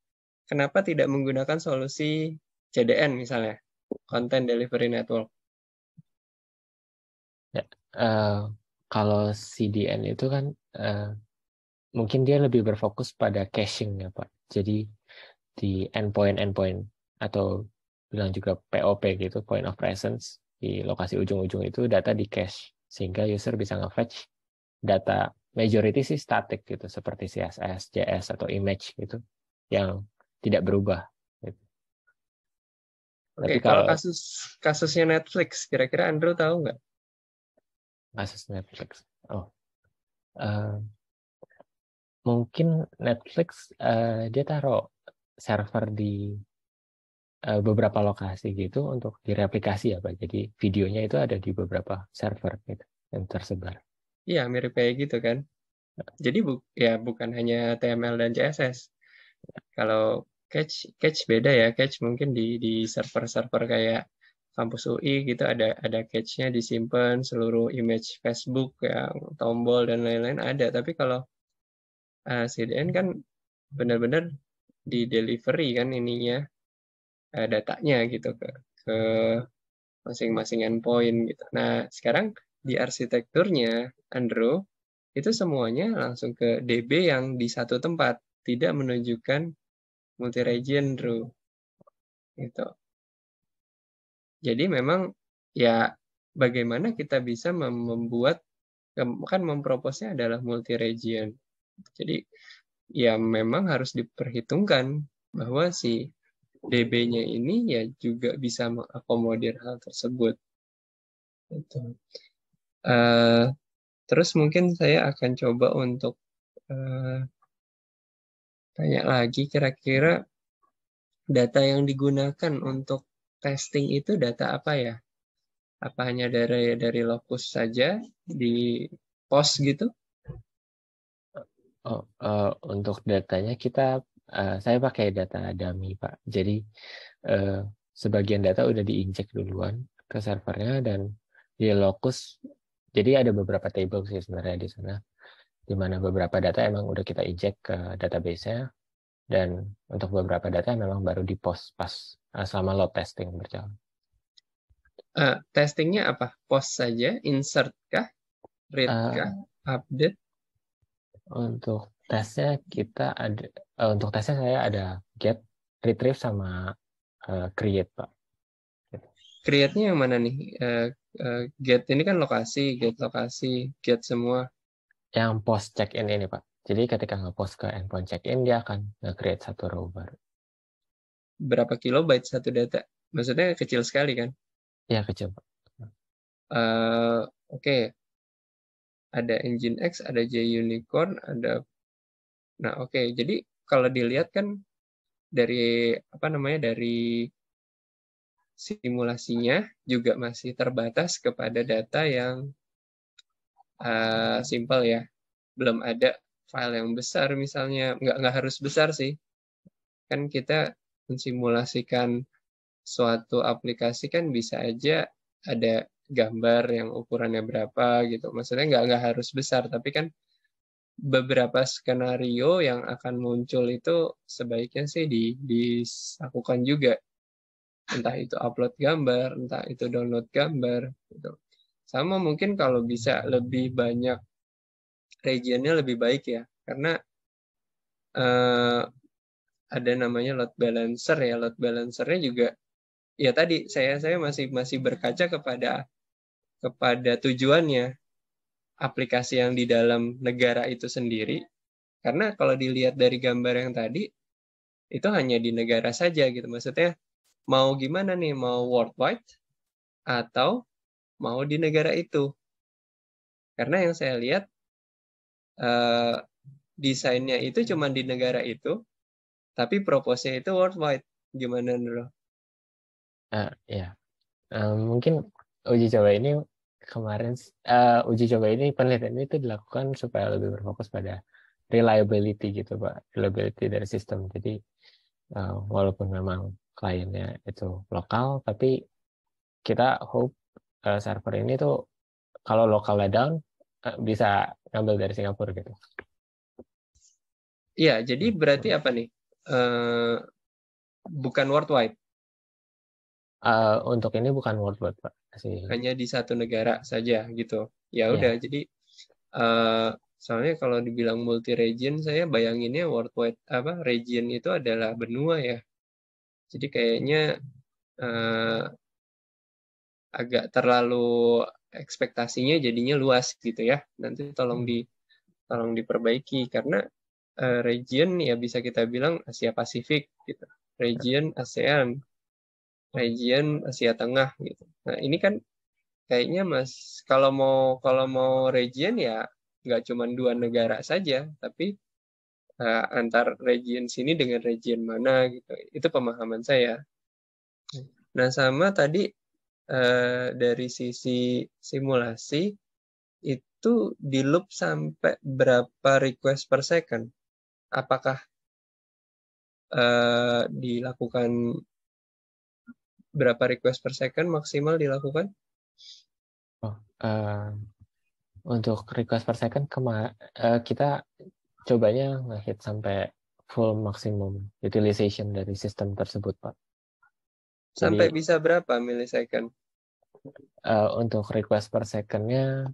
kenapa tidak menggunakan solusi CDN misalnya Content Delivery Network? Ya, uh, kalau CDN itu kan uh, mungkin dia lebih berfokus pada caching ya Pak. Jadi di endpoint endpoint atau bilang juga POP gitu point of presence di lokasi ujung-ujung itu data di cache sehingga user bisa nge-fetch data majority sih statik gitu seperti CSS, JS atau image gitu yang tidak berubah. Gitu. Oke, Tapi kalau, kalau kasus kasusnya Netflix, kira-kira Andrew tahu nggak? Kasus Netflix. Oh, uh, mungkin Netflix uh, dia taruh server di eh, beberapa lokasi gitu untuk direplikasi ya pak. Jadi videonya itu ada di beberapa server gitu yang tersebar. Iya, mirip kayak gitu kan. Jadi bu ya bukan hanya TML dan CSS. Kalau Catch Catch beda ya. Catch mungkin di di server-server kayak kampus UI gitu ada ada catch-nya disimpan seluruh image Facebook yang tombol dan lain-lain ada. Tapi kalau uh, eh, CDN kan benar-benar di delivery kan ininya uh, datanya gitu ke ke masing-masing endpoint gitu. Nah, sekarang di arsitekturnya Andro itu semuanya langsung ke DB yang di satu tempat, tidak menunjukkan multi region Andro. itu Jadi memang ya bagaimana kita bisa membuat kan memproposnya adalah multi region. Jadi ya memang harus diperhitungkan bahwa si DB-nya ini ya juga bisa mengakomodir hal tersebut. Itu. Eh, terus mungkin saya akan coba untuk uh, tanya lagi kira-kira data yang digunakan untuk testing itu data apa ya? Apa hanya dari dari lokus saja di pos gitu? Oh, uh, untuk datanya kita uh, saya pakai data dummy pak. Jadi uh, sebagian data udah diinjek duluan ke servernya dan di lokus jadi ada beberapa table sih sebenarnya di sana, di mana beberapa data emang udah kita inject ke database-nya, dan untuk beberapa data memang baru di post pas eh, selama load testing berjalan. Uh, testingnya apa? Post saja, insert kah, read eh, kah, update? Untuk tesnya kita ada, uh, untuk tesnya saya ada get, retrieve sama uh, create pak create-nya yang mana nih? Uh, eh, uh, eh, get ini kan lokasi, get lokasi, get semua. Yang post check-in ini, Pak. Jadi ketika nge-post ke endpoint check-in, dia akan nge-create satu row baru. Berapa kilobyte satu data? Maksudnya kecil sekali kan? Ya, kecil, Pak. Uh, Oke. Okay. Ada engine X, ada J Unicorn, ada... Nah, oke. Okay. Jadi kalau dilihat kan dari apa namanya dari simulasinya juga masih terbatas kepada data yang uh, simple ya. Belum ada file yang besar misalnya, nggak, nggak harus besar sih. Kan kita mensimulasikan suatu aplikasi kan bisa aja ada gambar yang ukurannya berapa gitu. Maksudnya nggak, nggak harus besar, tapi kan beberapa skenario yang akan muncul itu sebaiknya sih di, disakukan juga entah itu upload gambar, entah itu download gambar. Gitu. Sama mungkin kalau bisa lebih banyak regionnya lebih baik ya, karena eh, ada namanya load balancer ya, load balancernya juga ya tadi saya saya masih masih berkaca kepada kepada tujuannya aplikasi yang di dalam negara itu sendiri karena kalau dilihat dari gambar yang tadi itu hanya di negara saja gitu maksudnya mau gimana nih, mau worldwide atau mau di negara itu. Karena yang saya lihat eh, desainnya itu cuma di negara itu, tapi proposalnya itu worldwide. Gimana nih Uh, ya, uh, mungkin uji coba ini kemarin uh, uji coba ini penelitian itu dilakukan supaya lebih berfokus pada reliability gitu pak, reliability dari sistem. Jadi uh, walaupun memang kliennya itu lokal tapi kita hope uh, server ini tuh kalau lokalnya down uh, bisa ngambil dari Singapura gitu. Iya, jadi hmm. berarti apa nih? Uh, bukan worldwide. Uh, untuk ini bukan worldwide, Pak. Hanya di satu negara saja gitu. Ya iya. udah, yeah. jadi uh, soalnya kalau dibilang multi region, saya bayanginnya worldwide apa region itu adalah benua ya. Jadi kayaknya uh, agak terlalu ekspektasinya jadinya luas gitu ya. Nanti tolong di tolong diperbaiki karena uh, region ya bisa kita bilang Asia Pasifik gitu. Region ASEAN, region Asia Tengah gitu. Nah, ini kan kayaknya Mas kalau mau kalau mau region ya nggak cuma dua negara saja, tapi uh, antar region sini dengan region mana gitu. Itu pemahaman saya. Nah, sama tadi uh, dari sisi simulasi itu di loop sampai berapa request per second? Apakah uh, dilakukan berapa request per second maksimal dilakukan? Oh, uh, untuk request per second kema uh, kita cobanya ngehit sampai full maksimum utilization dari sistem tersebut, Pak. Sampai Jadi, bisa berapa milisecond? Uh, untuk request per secondnya,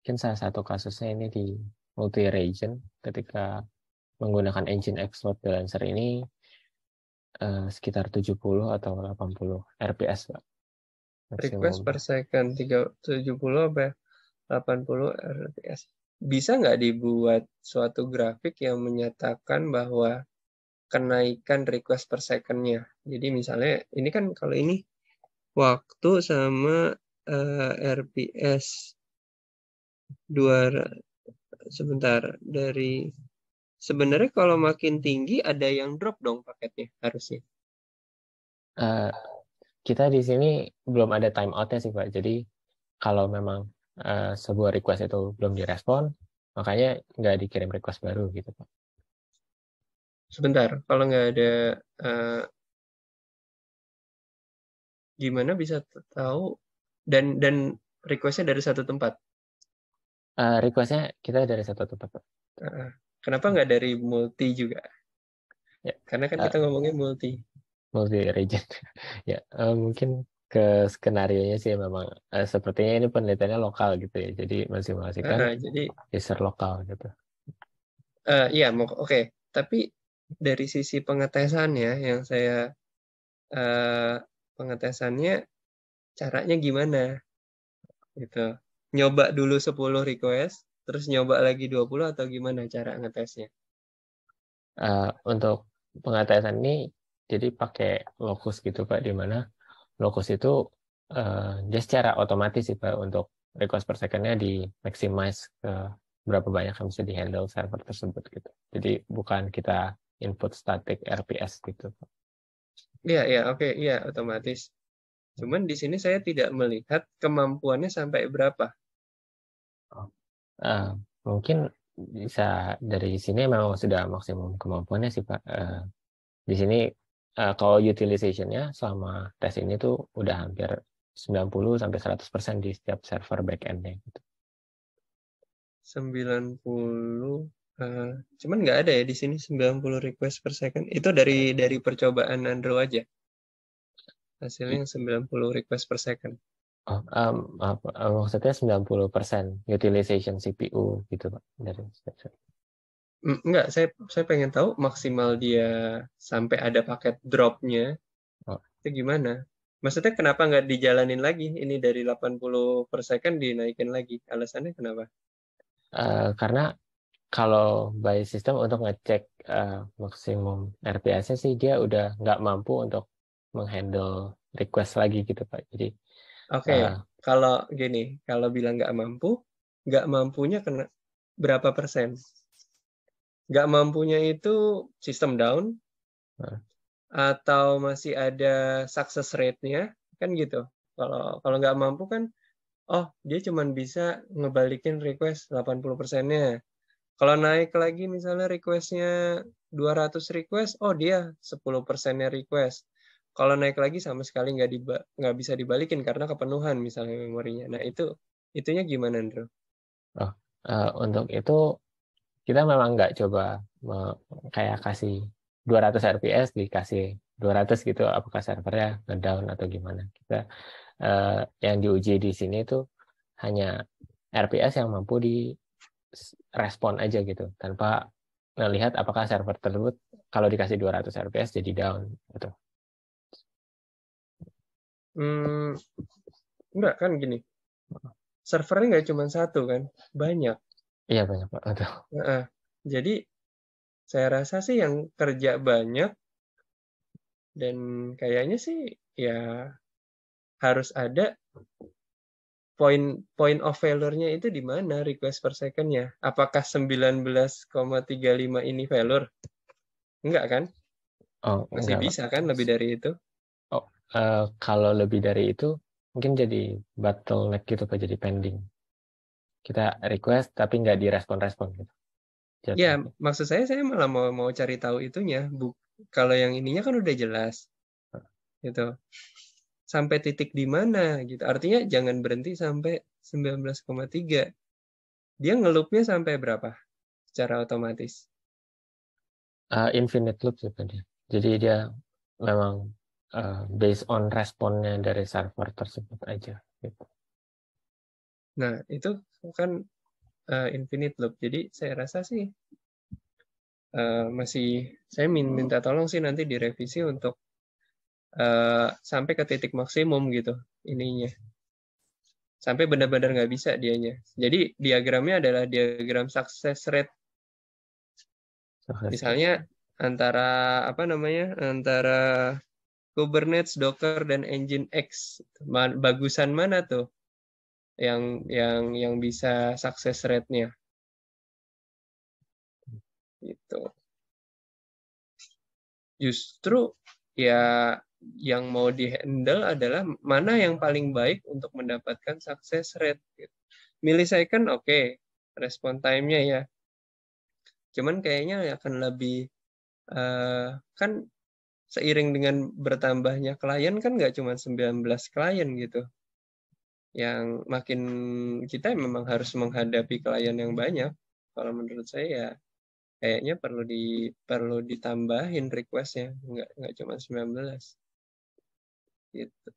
mungkin salah satu kasusnya ini di multi-region, ketika menggunakan engine export balancer ini, uh, sekitar 70 atau 80 RPS, Pak. Request per second, 370 70 80 RPS bisa nggak dibuat suatu grafik yang menyatakan bahwa kenaikan request per secondnya. Jadi misalnya ini kan kalau ini waktu sama uh, eh, RPS dua sebentar dari sebenarnya kalau makin tinggi ada yang drop dong paketnya harusnya. Uh, kita di sini belum ada time out-nya sih pak, jadi kalau memang Eh, sebuah request itu belum direspon, makanya nggak dikirim request baru gitu Pak. Sebentar, kalau nggak ada uh, gimana bisa tahu dan dan requestnya dari satu tempat? Uh, requestnya kita dari satu tempat Pak. Uh, kenapa nggak dari multi juga? Ya. Karena kan kita uh, ngomongin multi. Multi region. ya, uh, mungkin ke skenario nya sih memang eh, sepertinya ini penelitiannya lokal gitu ya jadi mensimulasikan uh, jadi user lokal gitu uh, iya oke okay. tapi dari sisi pengetesan ya, yang saya uh, pengetesannya caranya gimana gitu nyoba dulu 10 request terus nyoba lagi 20 atau gimana cara ngetesnya uh, untuk pengetesan ini jadi pakai lokus gitu pak di mana locus itu uh, secara otomatis sih Pak untuk request per secondnya di maximize ke berapa banyak yang bisa dihandle server tersebut gitu. Jadi bukan kita input static RPS gitu. Pak. Iya, iya, oke, okay, iya, otomatis. Cuman di sini saya tidak melihat kemampuannya sampai berapa. Uh, mungkin bisa dari sini memang sudah maksimum kemampuannya sih Pak. Uh, di sini uh, kalau utilization-nya selama tes ini tuh udah hampir 90 sampai 100% di setiap server backendnya gitu. 90 uh, eh, cuman nggak ada ya di sini 90 request per second. Itu dari iya. dari percobaan Android aja. Hasilnya 90 request per second. Oh, um, maaf, maksudnya 90% utilization CPU gitu Pak dari Enggak, saya saya pengen tahu maksimal dia sampai ada paket dropnya oh. itu gimana? Maksudnya kenapa nggak dijalanin lagi? Ini dari 80 per second dinaikin lagi. Alasannya kenapa? Uh, karena kalau by system untuk ngecek uh, maksimum RPS-nya sih dia udah nggak mampu untuk menghandle request lagi gitu Pak. Jadi Oke, okay. uh, eh, kalau gini, kalau bilang nggak mampu, nggak mampunya kena berapa persen? nggak mampunya itu sistem down nah. atau masih ada success rate-nya kan gitu kalau kalau nggak mampu kan oh dia cuma bisa ngebalikin request 80 persennya kalau naik lagi misalnya requestnya 200 request oh dia 10 persennya request kalau naik lagi sama sekali nggak diba- nggak bisa dibalikin karena kepenuhan misalnya memorinya nah itu itunya gimana Andrew? Oh, uh, untuk itu kita memang nggak coba kayak kasih 200 RPS dikasih 200 gitu apakah servernya ngedown atau gimana kita eh, yang diuji di sini itu hanya RPS yang mampu di respon aja gitu tanpa melihat apakah server tersebut kalau dikasih 200 RPS jadi down gitu. Hmm, enggak kan gini servernya nggak cuma satu kan banyak Iya banyak Pak. Uh, jadi saya rasa sih yang kerja banyak dan kayaknya sih ya harus ada point point of failure-nya itu di mana request per second-nya? Apakah 19,35 ini failure? Enggak kan? Oh, masih enggak. bisa kan lebih dari itu? Oh, uh, kalau lebih dari itu mungkin jadi bottleneck gitu Pak, jadi pending kita request tapi nggak direspon-respon gitu. Jatuh. Ya, maksud saya saya malah mau mau cari tahu itunya. Bu, kalau yang ininya kan udah jelas. Gitu. Sampai titik di mana gitu. Artinya jangan berhenti sampai 19,3. Dia ngelupnya sampai berapa? Secara otomatis. Uh, infinite loop dia Jadi dia memang uh, based on responnya dari server tersebut aja gitu. Nah, itu itu kan uh, infinite loop. Jadi saya rasa sih uh, masih saya minta tolong sih nanti direvisi untuk uh, sampai ke titik maksimum gitu ininya. Sampai benar-benar nggak bisa dianya. Jadi diagramnya adalah diagram success rate. Misalnya antara apa namanya? antara Kubernetes, Docker, dan Engine X. Bagusan mana tuh? yang yang yang bisa sukses rate-nya. Gitu. Justru ya yang mau dihandle adalah mana yang paling baik untuk mendapatkan sukses rate. Gitu. Millisecond oke, okay. respon time-nya ya. Cuman kayaknya akan lebih uh, kan seiring dengan bertambahnya klien kan nggak cuma 19 klien gitu yang makin kita memang harus menghadapi klien yang banyak kalau menurut saya ya kayaknya perlu di perlu ditambahin requestnya nggak nggak cuma 19 gitu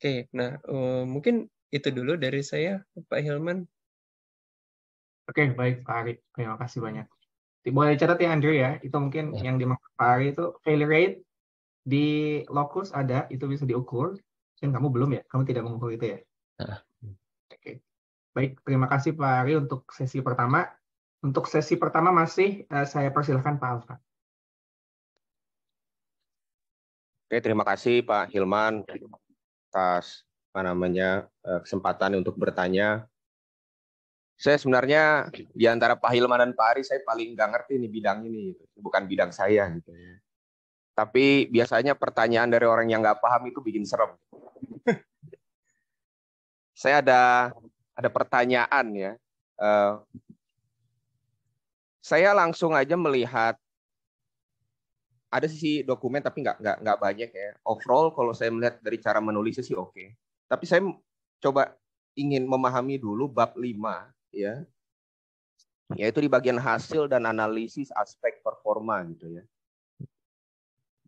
oke nah eh, mungkin itu dulu dari saya Pak Hilman oke baik Pak Ari terima kasih banyak boleh catat ya Andrew ya itu mungkin ya. yang dimaksud Pak Ari itu failure rate di lokus ada, itu bisa diukur. Dan kamu belum ya? Kamu tidak mengukur itu ya? Uh. Oke. Okay. Baik, terima kasih Pak Ari untuk sesi pertama. Untuk sesi pertama masih uh, saya persilahkan Pak Alfa. Oke, terima kasih Pak Hilman atas apa namanya eh, kesempatan untuk bertanya. Saya sebenarnya di antara Pak Hilman dan Pak Ari saya paling nggak ngerti ini bidang ini, gitu. bukan bidang saya gitu ya. Tapi biasanya pertanyaan dari orang yang nggak paham itu bikin serem. Saya ada ada pertanyaan ya. Eh, saya langsung aja melihat ada sisi dokumen tapi nggak nggak nggak banyak ya. Overall kalau saya melihat dari cara menulisnya sih oke. Tapi saya coba ingin memahami dulu bab 5 ya. Yaitu di bagian hasil dan analisis aspek performa gitu ya.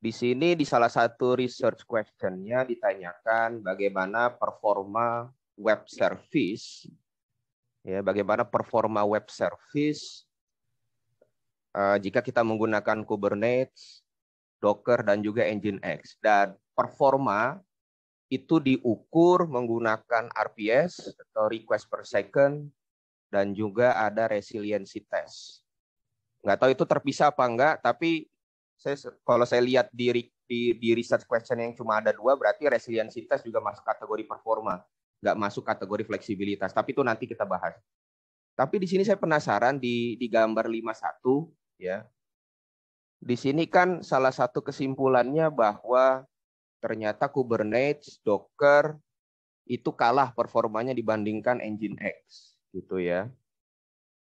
Di sini di salah satu research questionnya ditanyakan bagaimana performa web service, ya bagaimana performa web service uh, jika kita menggunakan Kubernetes, Docker dan juga Nginx. Dan performa itu diukur menggunakan RPS atau request per second dan juga ada resiliensi test. Nggak tahu itu terpisah apa enggak, tapi saya kalau saya lihat di di, di research question yang cuma ada dua berarti resiliensi tes juga masuk kategori performa nggak masuk kategori fleksibilitas tapi itu nanti kita bahas tapi di sini saya penasaran di di gambar 51 ya di sini kan salah satu kesimpulannya bahwa ternyata Kubernetes, Docker itu kalah performanya dibandingkan Engine X gitu ya.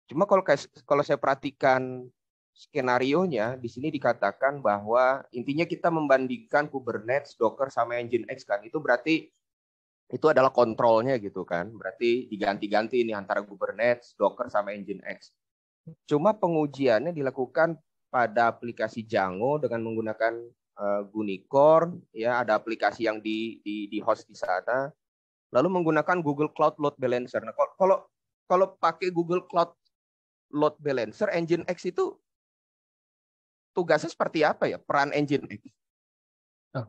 Cuma kalau kalau saya perhatikan skenario nya di sini dikatakan bahwa intinya kita membandingkan Kubernetes, Docker sama Engine X kan. Itu berarti itu adalah kontrolnya gitu kan. Berarti diganti-ganti ini antara Kubernetes, Docker sama Engine X. Cuma pengujiannya dilakukan pada aplikasi Django dengan menggunakan uh, eh, Unicorn, ya ada aplikasi yang di, di di host di sana. Lalu menggunakan Google Cloud Load Balancer. Nah, kalau kalau pakai Google Cloud Load Balancer, Engine X itu tugasnya seperti apa ya peran engine Oh,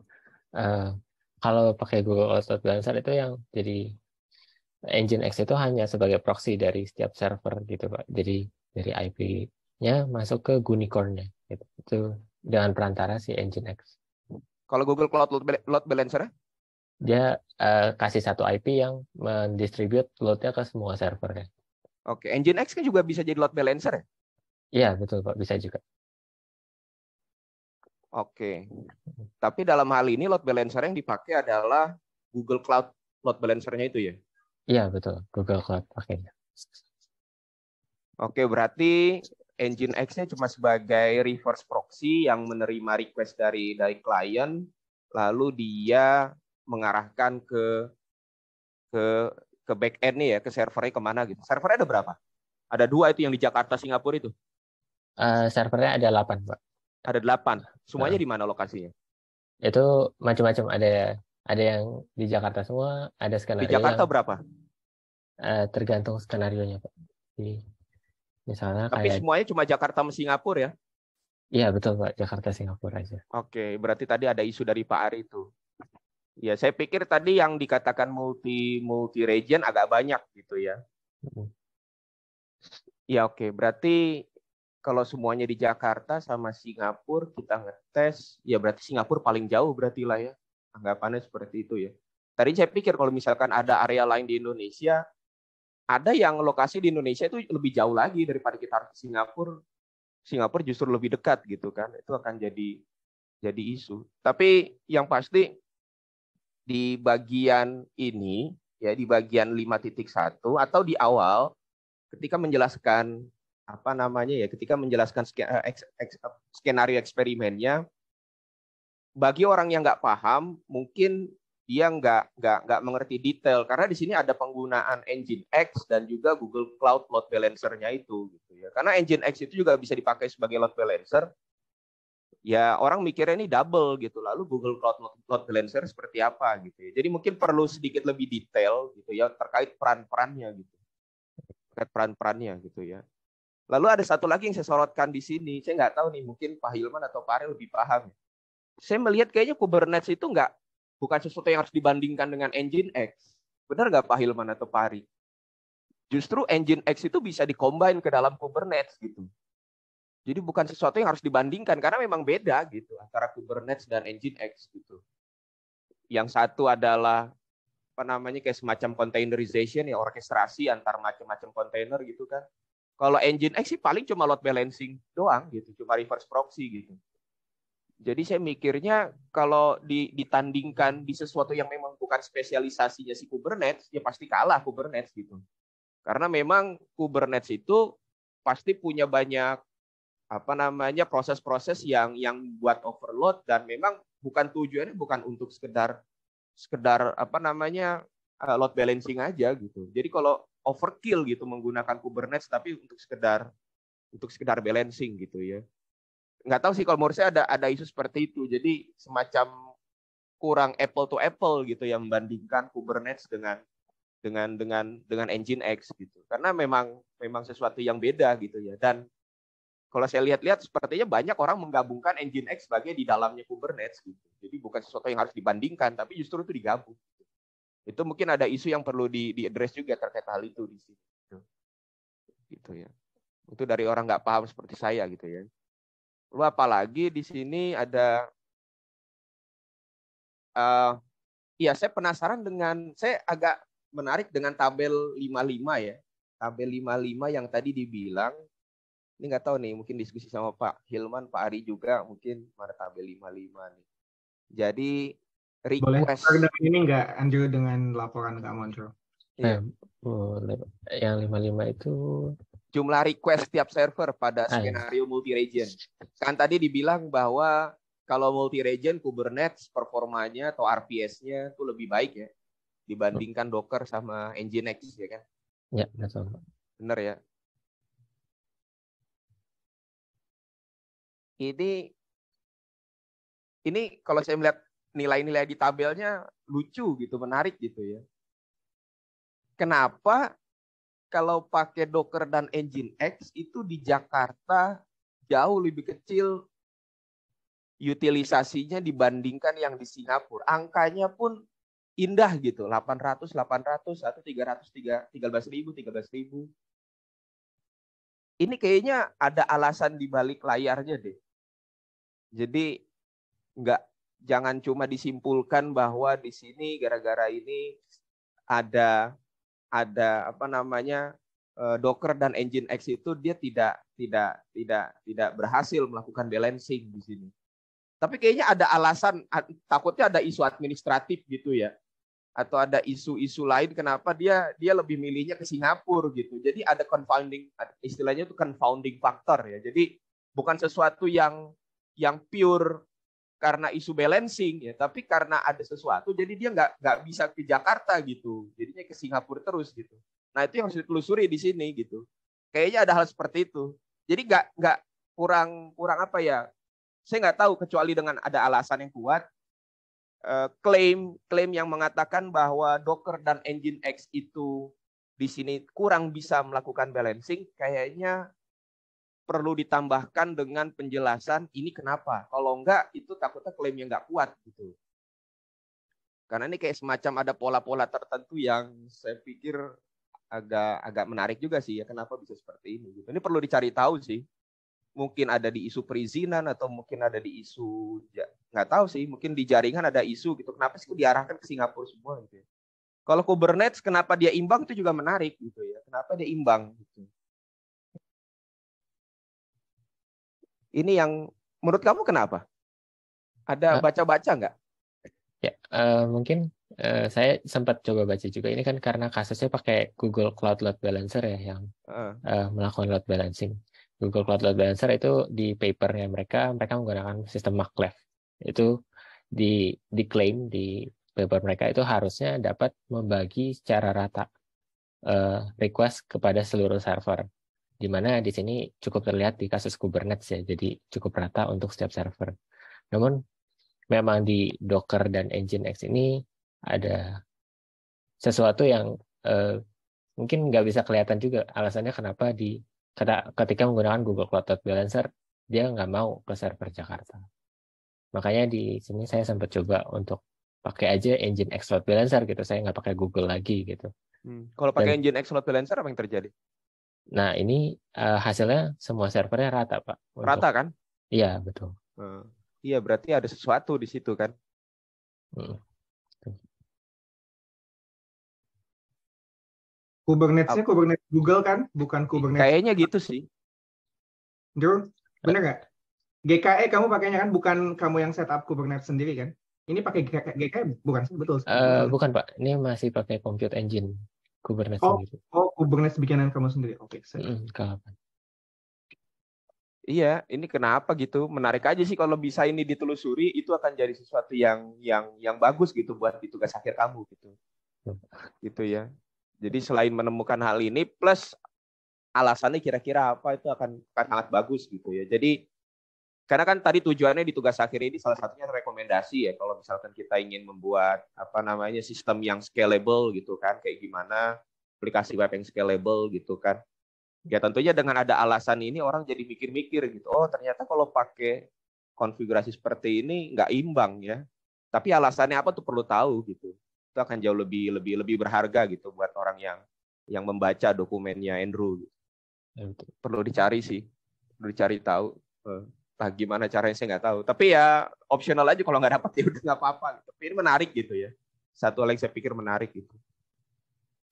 uh, kalau pakai Google Cloud Balancer itu yang jadi engine X itu hanya sebagai proxy dari setiap server gitu pak. Jadi dari IP-nya masuk ke Unicorn-nya. Gitu. Itu dengan perantara si engine X. Kalau Google Cloud Load Balancer? Dia uh, kasih satu IP yang mendistribut load-nya ke semua servernya. Oke, engine X kan juga bisa jadi load balancer ya? Iya, betul Pak. Bisa juga. Oke. Tapi dalam hal ini load balancer yang dipakai adalah Google Cloud load balancernya itu ya? Iya betul, Google Cloud pakainya. Oke, berarti engine X-nya cuma sebagai reverse proxy yang menerima request dari dari klien, lalu dia mengarahkan ke ke ke back end nih ya, ke servernya kemana gitu. Servernya ada berapa? Ada dua itu yang di Jakarta, Singapura itu? Uh, servernya ada delapan Pak. Ada delapan. Semuanya nah. di mana lokasinya? Itu macam-macam. Ada ada yang di Jakarta semua, ada skenario. Di Jakarta yang, berapa? Uh, tergantung skenario nya Pak. Jadi, misalnya Tapi kayak... semuanya cuma Jakarta sama Singapura ya? Iya betul Pak, Jakarta Singapura aja. Oke, berarti tadi ada isu dari Pak Ari itu. Ya, saya pikir tadi yang dikatakan multi multi region agak banyak gitu ya. Ya oke, berarti kalau semuanya di Jakarta sama Singapura kita ngetes, ya berarti Singapura paling jauh berarti lah ya. Anggapannya seperti itu ya. Tadi saya pikir kalau misalkan ada area lain di Indonesia, ada yang lokasi di Indonesia itu lebih jauh lagi daripada kita harus ke Singapura. Singapura justru lebih dekat gitu kan. Itu akan jadi jadi isu. Tapi yang pasti di bagian ini ya di bagian 5.1 atau di awal ketika menjelaskan apa namanya ya ketika menjelaskan eh, eh, skenario eksperimennya bagi orang yang nggak paham mungkin dia nggak nggak nggak mengerti detail karena di sini ada penggunaan engine X dan juga Google Cloud load balancernya itu gitu ya karena engine X itu juga bisa dipakai sebagai load balancer ya orang mikirnya ini double gitu lalu Google Cloud load balancer seperti apa gitu ya jadi mungkin perlu sedikit lebih detail gitu ya terkait peran-perannya gitu terkait peran-perannya gitu ya Lalu ada satu lagi yang saya sorotkan di sini. Saya nggak tahu nih, mungkin Pak Hilman atau Pak Arel lebih paham. Ya. Saya melihat kayaknya Kubernetes itu nggak bukan sesuatu yang harus dibandingkan dengan Engine X. Benar nggak Pak Hilman atau Pak Ari? Justru Engine X itu bisa dikombin ke dalam Kubernetes gitu. Jadi bukan sesuatu yang harus dibandingkan karena memang beda gitu antara Kubernetes dan Engine X gitu. Yang satu adalah apa namanya kayak semacam containerization ya orkestrasi antar macam-macam container gitu kan kalau engine X sih paling cuma load balancing doang gitu, cuma reverse proxy gitu. Jadi saya mikirnya kalau ditandingkan di sesuatu yang memang bukan spesialisasinya si Kubernetes, ya pasti kalah Kubernetes gitu. Karena memang Kubernetes itu pasti punya banyak apa namanya proses-proses yang yang buat overload dan memang bukan tujuannya bukan untuk sekedar sekedar apa namanya eh, load balancing aja gitu. Jadi kalau overkill gitu menggunakan Kubernetes tapi untuk sekedar untuk sekedar balancing gitu ya. Nggak tahu sih kalau menurut saya ada ada isu seperti itu. Jadi semacam kurang apple to apple gitu yang membandingkan Kubernetes dengan dengan dengan dengan engine X gitu. Karena memang memang sesuatu yang beda gitu ya. Dan kalau saya lihat-lihat sepertinya banyak orang menggabungkan engine X sebagai di dalamnya Kubernetes gitu. Jadi bukan sesuatu yang harus dibandingkan, tapi justru itu digabung. Itu mungkin ada isu yang perlu di diadres juga terkait hal itu di sini. Gitu. gitu ya. Itu dari orang nggak paham seperti saya gitu ya. Lalu apalagi di sini ada uh, ya saya penasaran dengan saya agak menarik dengan tabel 55 ya. Tabel 55 yang tadi dibilang ini nggak tahu nih, mungkin diskusi sama Pak Hilman, Pak Ari juga mungkin pada tabel 55 nih. Jadi request. Boleh ini nggak Andrew dengan laporan Kak Monro? Iya. Boleh. yang 55 itu jumlah request tiap server pada ah, iya. skenario multi region. Kan tadi dibilang bahwa kalau multi region Kubernetes performanya atau RPS-nya itu lebih baik ya dibandingkan Docker sama Nginx ya kan? Ya, betul. Benar ya. Ini ini kalau saya melihat nilai-nilai di tabelnya lucu gitu, menarik gitu ya. Kenapa kalau pakai Docker dan Engine X itu di Jakarta jauh lebih kecil utilisasinya dibandingkan yang di Singapura. Angkanya pun indah gitu, 800, 800, atau 300, 13 ribu, 13 ribu. Ini kayaknya ada alasan di balik layarnya deh. Jadi nggak jangan cuma disimpulkan bahwa di sini gara-gara ini ada ada apa namanya eh, Docker dan Engine X itu dia tidak tidak tidak tidak berhasil melakukan balancing di sini. Tapi kayaknya ada alasan takutnya ada isu administratif gitu ya atau ada isu-isu lain kenapa dia dia lebih milihnya ke Singapura gitu. Jadi ada confounding istilahnya itu confounding factor ya. Jadi bukan sesuatu yang yang pure karena isu balancing ya tapi karena ada sesuatu jadi dia nggak nggak bisa ke Jakarta gitu jadinya ke Singapura terus gitu nah itu yang harus ditelusuri di sini gitu kayaknya ada hal seperti itu jadi nggak nggak kurang kurang apa ya saya nggak tahu kecuali dengan ada alasan yang kuat eh, klaim klaim yang mengatakan bahwa Docker dan Engine X itu di sini kurang bisa melakukan balancing kayaknya perlu ditambahkan dengan penjelasan ini kenapa. Kalau enggak itu takutnya klaimnya enggak kuat gitu. Karena ini kayak semacam ada pola-pola tertentu yang saya pikir agak agak menarik juga sih ya kenapa bisa seperti ini gitu. Ini perlu dicari tahu sih. Mungkin ada di isu perizinan atau mungkin ada di isu nggak tahu sih, mungkin di jaringan ada isu gitu. Kenapa sih diarahkan ke Singapura semua gitu. Ya. Kalau Kubernetes kenapa dia imbang itu juga menarik gitu ya. Kenapa dia imbang gitu. Ini yang menurut kamu kenapa? Ada eh. baca-baca nggak? Ya, uh, mungkin uh, saya sempat coba baca juga. Ini kan karena kasusnya pakai Google Cloud Load Balancer ya yang uh. Uh, melakukan load balancing. Google Cloud Load Balancer itu di papernya mereka, mereka menggunakan sistem maglev. Itu di diklaim di paper mereka itu harusnya dapat membagi secara rata uh, request kepada seluruh server di mana di sini cukup terlihat di kasus Kubernetes ya, jadi cukup rata untuk setiap server. Namun memang di Docker dan Nginx ini ada sesuatu yang eh, mungkin nggak bisa kelihatan juga alasannya kenapa di ketika menggunakan Google Cloud Load Balancer dia nggak mau ke server Jakarta. Makanya di sini saya sempat coba untuk pakai aja Engine X Load Balancer gitu, saya nggak pakai Google lagi gitu. Hmm. Kalau pakai Dan, X Load Balancer apa yang terjadi? Nah ini uh, hasilnya semua servernya rata pak. Untuk... Rata kan? Iya betul. Hmm. Iya berarti ada sesuatu di situ kan? Hmm. kubernetes Kubernetes Google kan, bukan Kubernetes. Kayaknya gitu sih. Drew, bener nggak? GKE kamu pakainya kan bukan kamu yang setup Kubernetes sendiri kan? Ini pakai GKE bukan betul? Uh, bukan pak, ini masih pakai Compute Engine Kubernetes. Oh, oh Kubernetes bikinan kamu sendiri. Oke, okay, mm, saya. Iya, ini kenapa gitu? Menarik aja sih kalau bisa ini ditelusuri, itu akan jadi sesuatu yang yang yang bagus gitu buat di tugas akhir kamu gitu. Gitu ya. Jadi selain menemukan hal ini plus alasannya kira-kira apa itu akan akan sangat bagus gitu ya. Jadi karena kan tadi tujuannya di tugas akhir ini salah satunya rekomendasi ya kalau misalkan kita ingin membuat apa namanya sistem yang scalable gitu kan kayak gimana aplikasi web yang scalable gitu kan. Ya tentunya dengan ada alasan ini orang jadi mikir-mikir gitu. Oh ternyata kalau pakai konfigurasi seperti ini nggak imbang ya. Tapi alasannya apa tuh perlu tahu gitu. Itu akan jauh lebih lebih lebih berharga gitu buat orang yang yang membaca dokumennya Andrew. Gitu. Ya, betul. Perlu dicari sih, perlu dicari tahu. Nah, gimana caranya saya nggak tahu. Tapi ya opsional aja kalau nggak dapat ya udah nggak apa-apa. Gitu. Tapi ini menarik gitu ya. Satu hal yang saya pikir menarik gitu.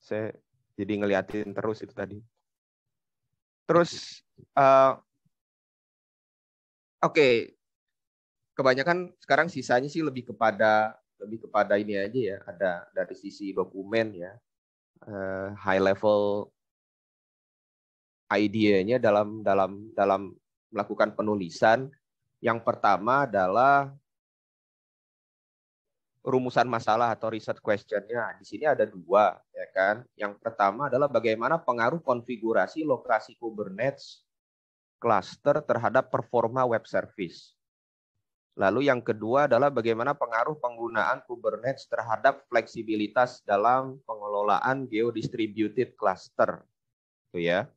Saya jadi ngeliatin terus itu tadi terus uh, oke eh, okay. kebanyakan sekarang sisanya sih lebih kepada lebih kepada ini aja ya ada dari sisi dokumen ya uh, high level idenya dalam dalam dalam melakukan penulisan yang pertama adalah rumusan masalah atau research questionnya di sini ada dua ya kan yang pertama adalah bagaimana pengaruh konfigurasi lokasi Kubernetes cluster terhadap performa web service lalu yang kedua adalah bagaimana pengaruh penggunaan Kubernetes terhadap fleksibilitas dalam pengelolaan geodistributed cluster itu ya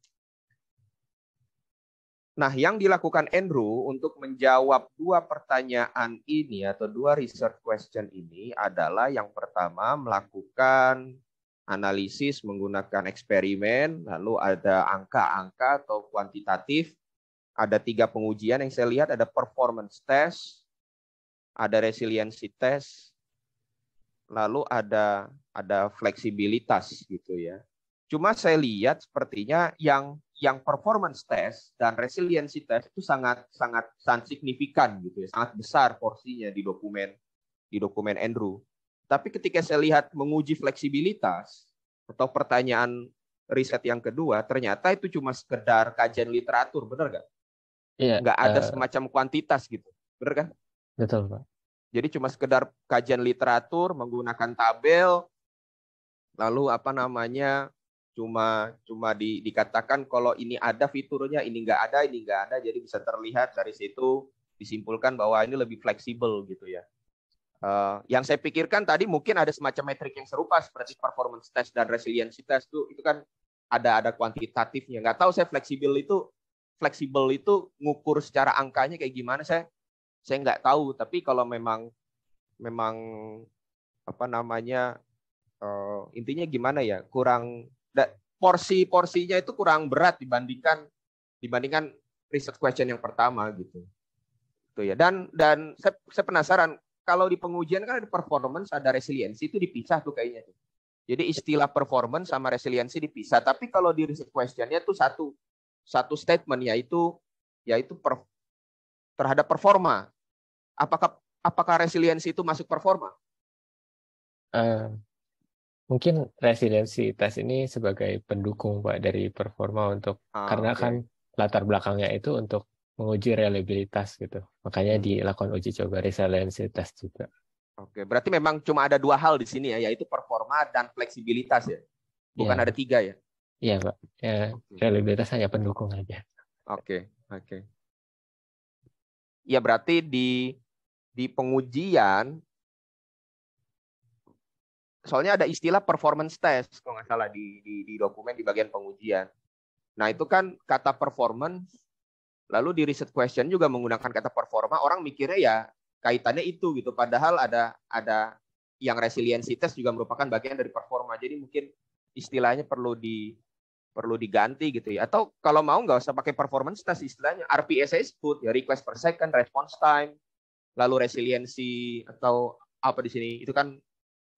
Nah, yang dilakukan Andrew untuk menjawab dua pertanyaan ini atau dua research question ini adalah yang pertama melakukan analisis menggunakan eksperimen, lalu ada angka-angka atau kuantitatif, ada tiga pengujian yang saya lihat, ada performance test, ada resiliensi test, lalu ada ada fleksibilitas gitu ya. Cuma saya lihat sepertinya yang yang performance test dan resiliensi test itu sangat sangat sangat signifikan gitu ya, sangat besar porsinya di dokumen di dokumen Andrew. Tapi ketika saya lihat menguji fleksibilitas atau pertanyaan riset yang kedua, ternyata itu cuma sekedar kajian literatur, benar nggak? Iya. Gak ada uh, semacam kuantitas gitu, benar kan? Betul pak. Jadi cuma sekedar kajian literatur menggunakan tabel, lalu apa namanya cuma cuma di, dikatakan kalau ini ada fiturnya ini nggak ada ini nggak ada jadi bisa terlihat dari situ disimpulkan bahwa ini lebih fleksibel gitu ya uh, yang saya pikirkan tadi mungkin ada semacam metrik yang serupa seperti performance test dan resiliency test itu itu kan ada ada kuantitatifnya nggak tahu saya fleksibel itu fleksibel itu ngukur secara angkanya kayak gimana saya saya nggak tahu tapi kalau memang memang apa namanya uh, intinya gimana ya kurang porsi-porsinya itu kurang berat dibandingkan dibandingkan riset question yang pertama gitu. Itu ya. Dan dan saya, saya penasaran kalau di pengujian kan ada performance, ada resiliensi itu dipisah tuh kayaknya Jadi istilah performance sama resiliensi dipisah, tapi kalau di riset questionnya tuh satu satu statement yaitu yaitu per, terhadap performa. Apakah apakah resiliensi itu masuk performa? Uh, mungkin residensi tes ini sebagai pendukung pak dari performa untuk ah, karena okay. kan latar belakangnya itu untuk menguji reliabilitas gitu makanya hmm. dilakukan uji coba resiliensi tes juga oke berarti memang cuma ada dua hal di sini ya yaitu performa dan fleksibilitas ya bukan yeah. ada tiga ya iya pak ya, okay. reliabilitas hanya pendukung aja oke okay. oke okay. ya berarti di di pengujian soalnya ada istilah performance test kalau nggak salah di, di di dokumen di bagian pengujian. Nah itu kan kata performance lalu di research question juga menggunakan kata performa orang mikirnya ya kaitannya itu gitu padahal ada ada yang resiliensi test juga merupakan bagian dari performa jadi mungkin istilahnya perlu di perlu diganti gitu ya atau kalau mau nggak usah pakai performance test istilahnya RPSS put ya request per second response time lalu resiliensi atau apa di sini itu kan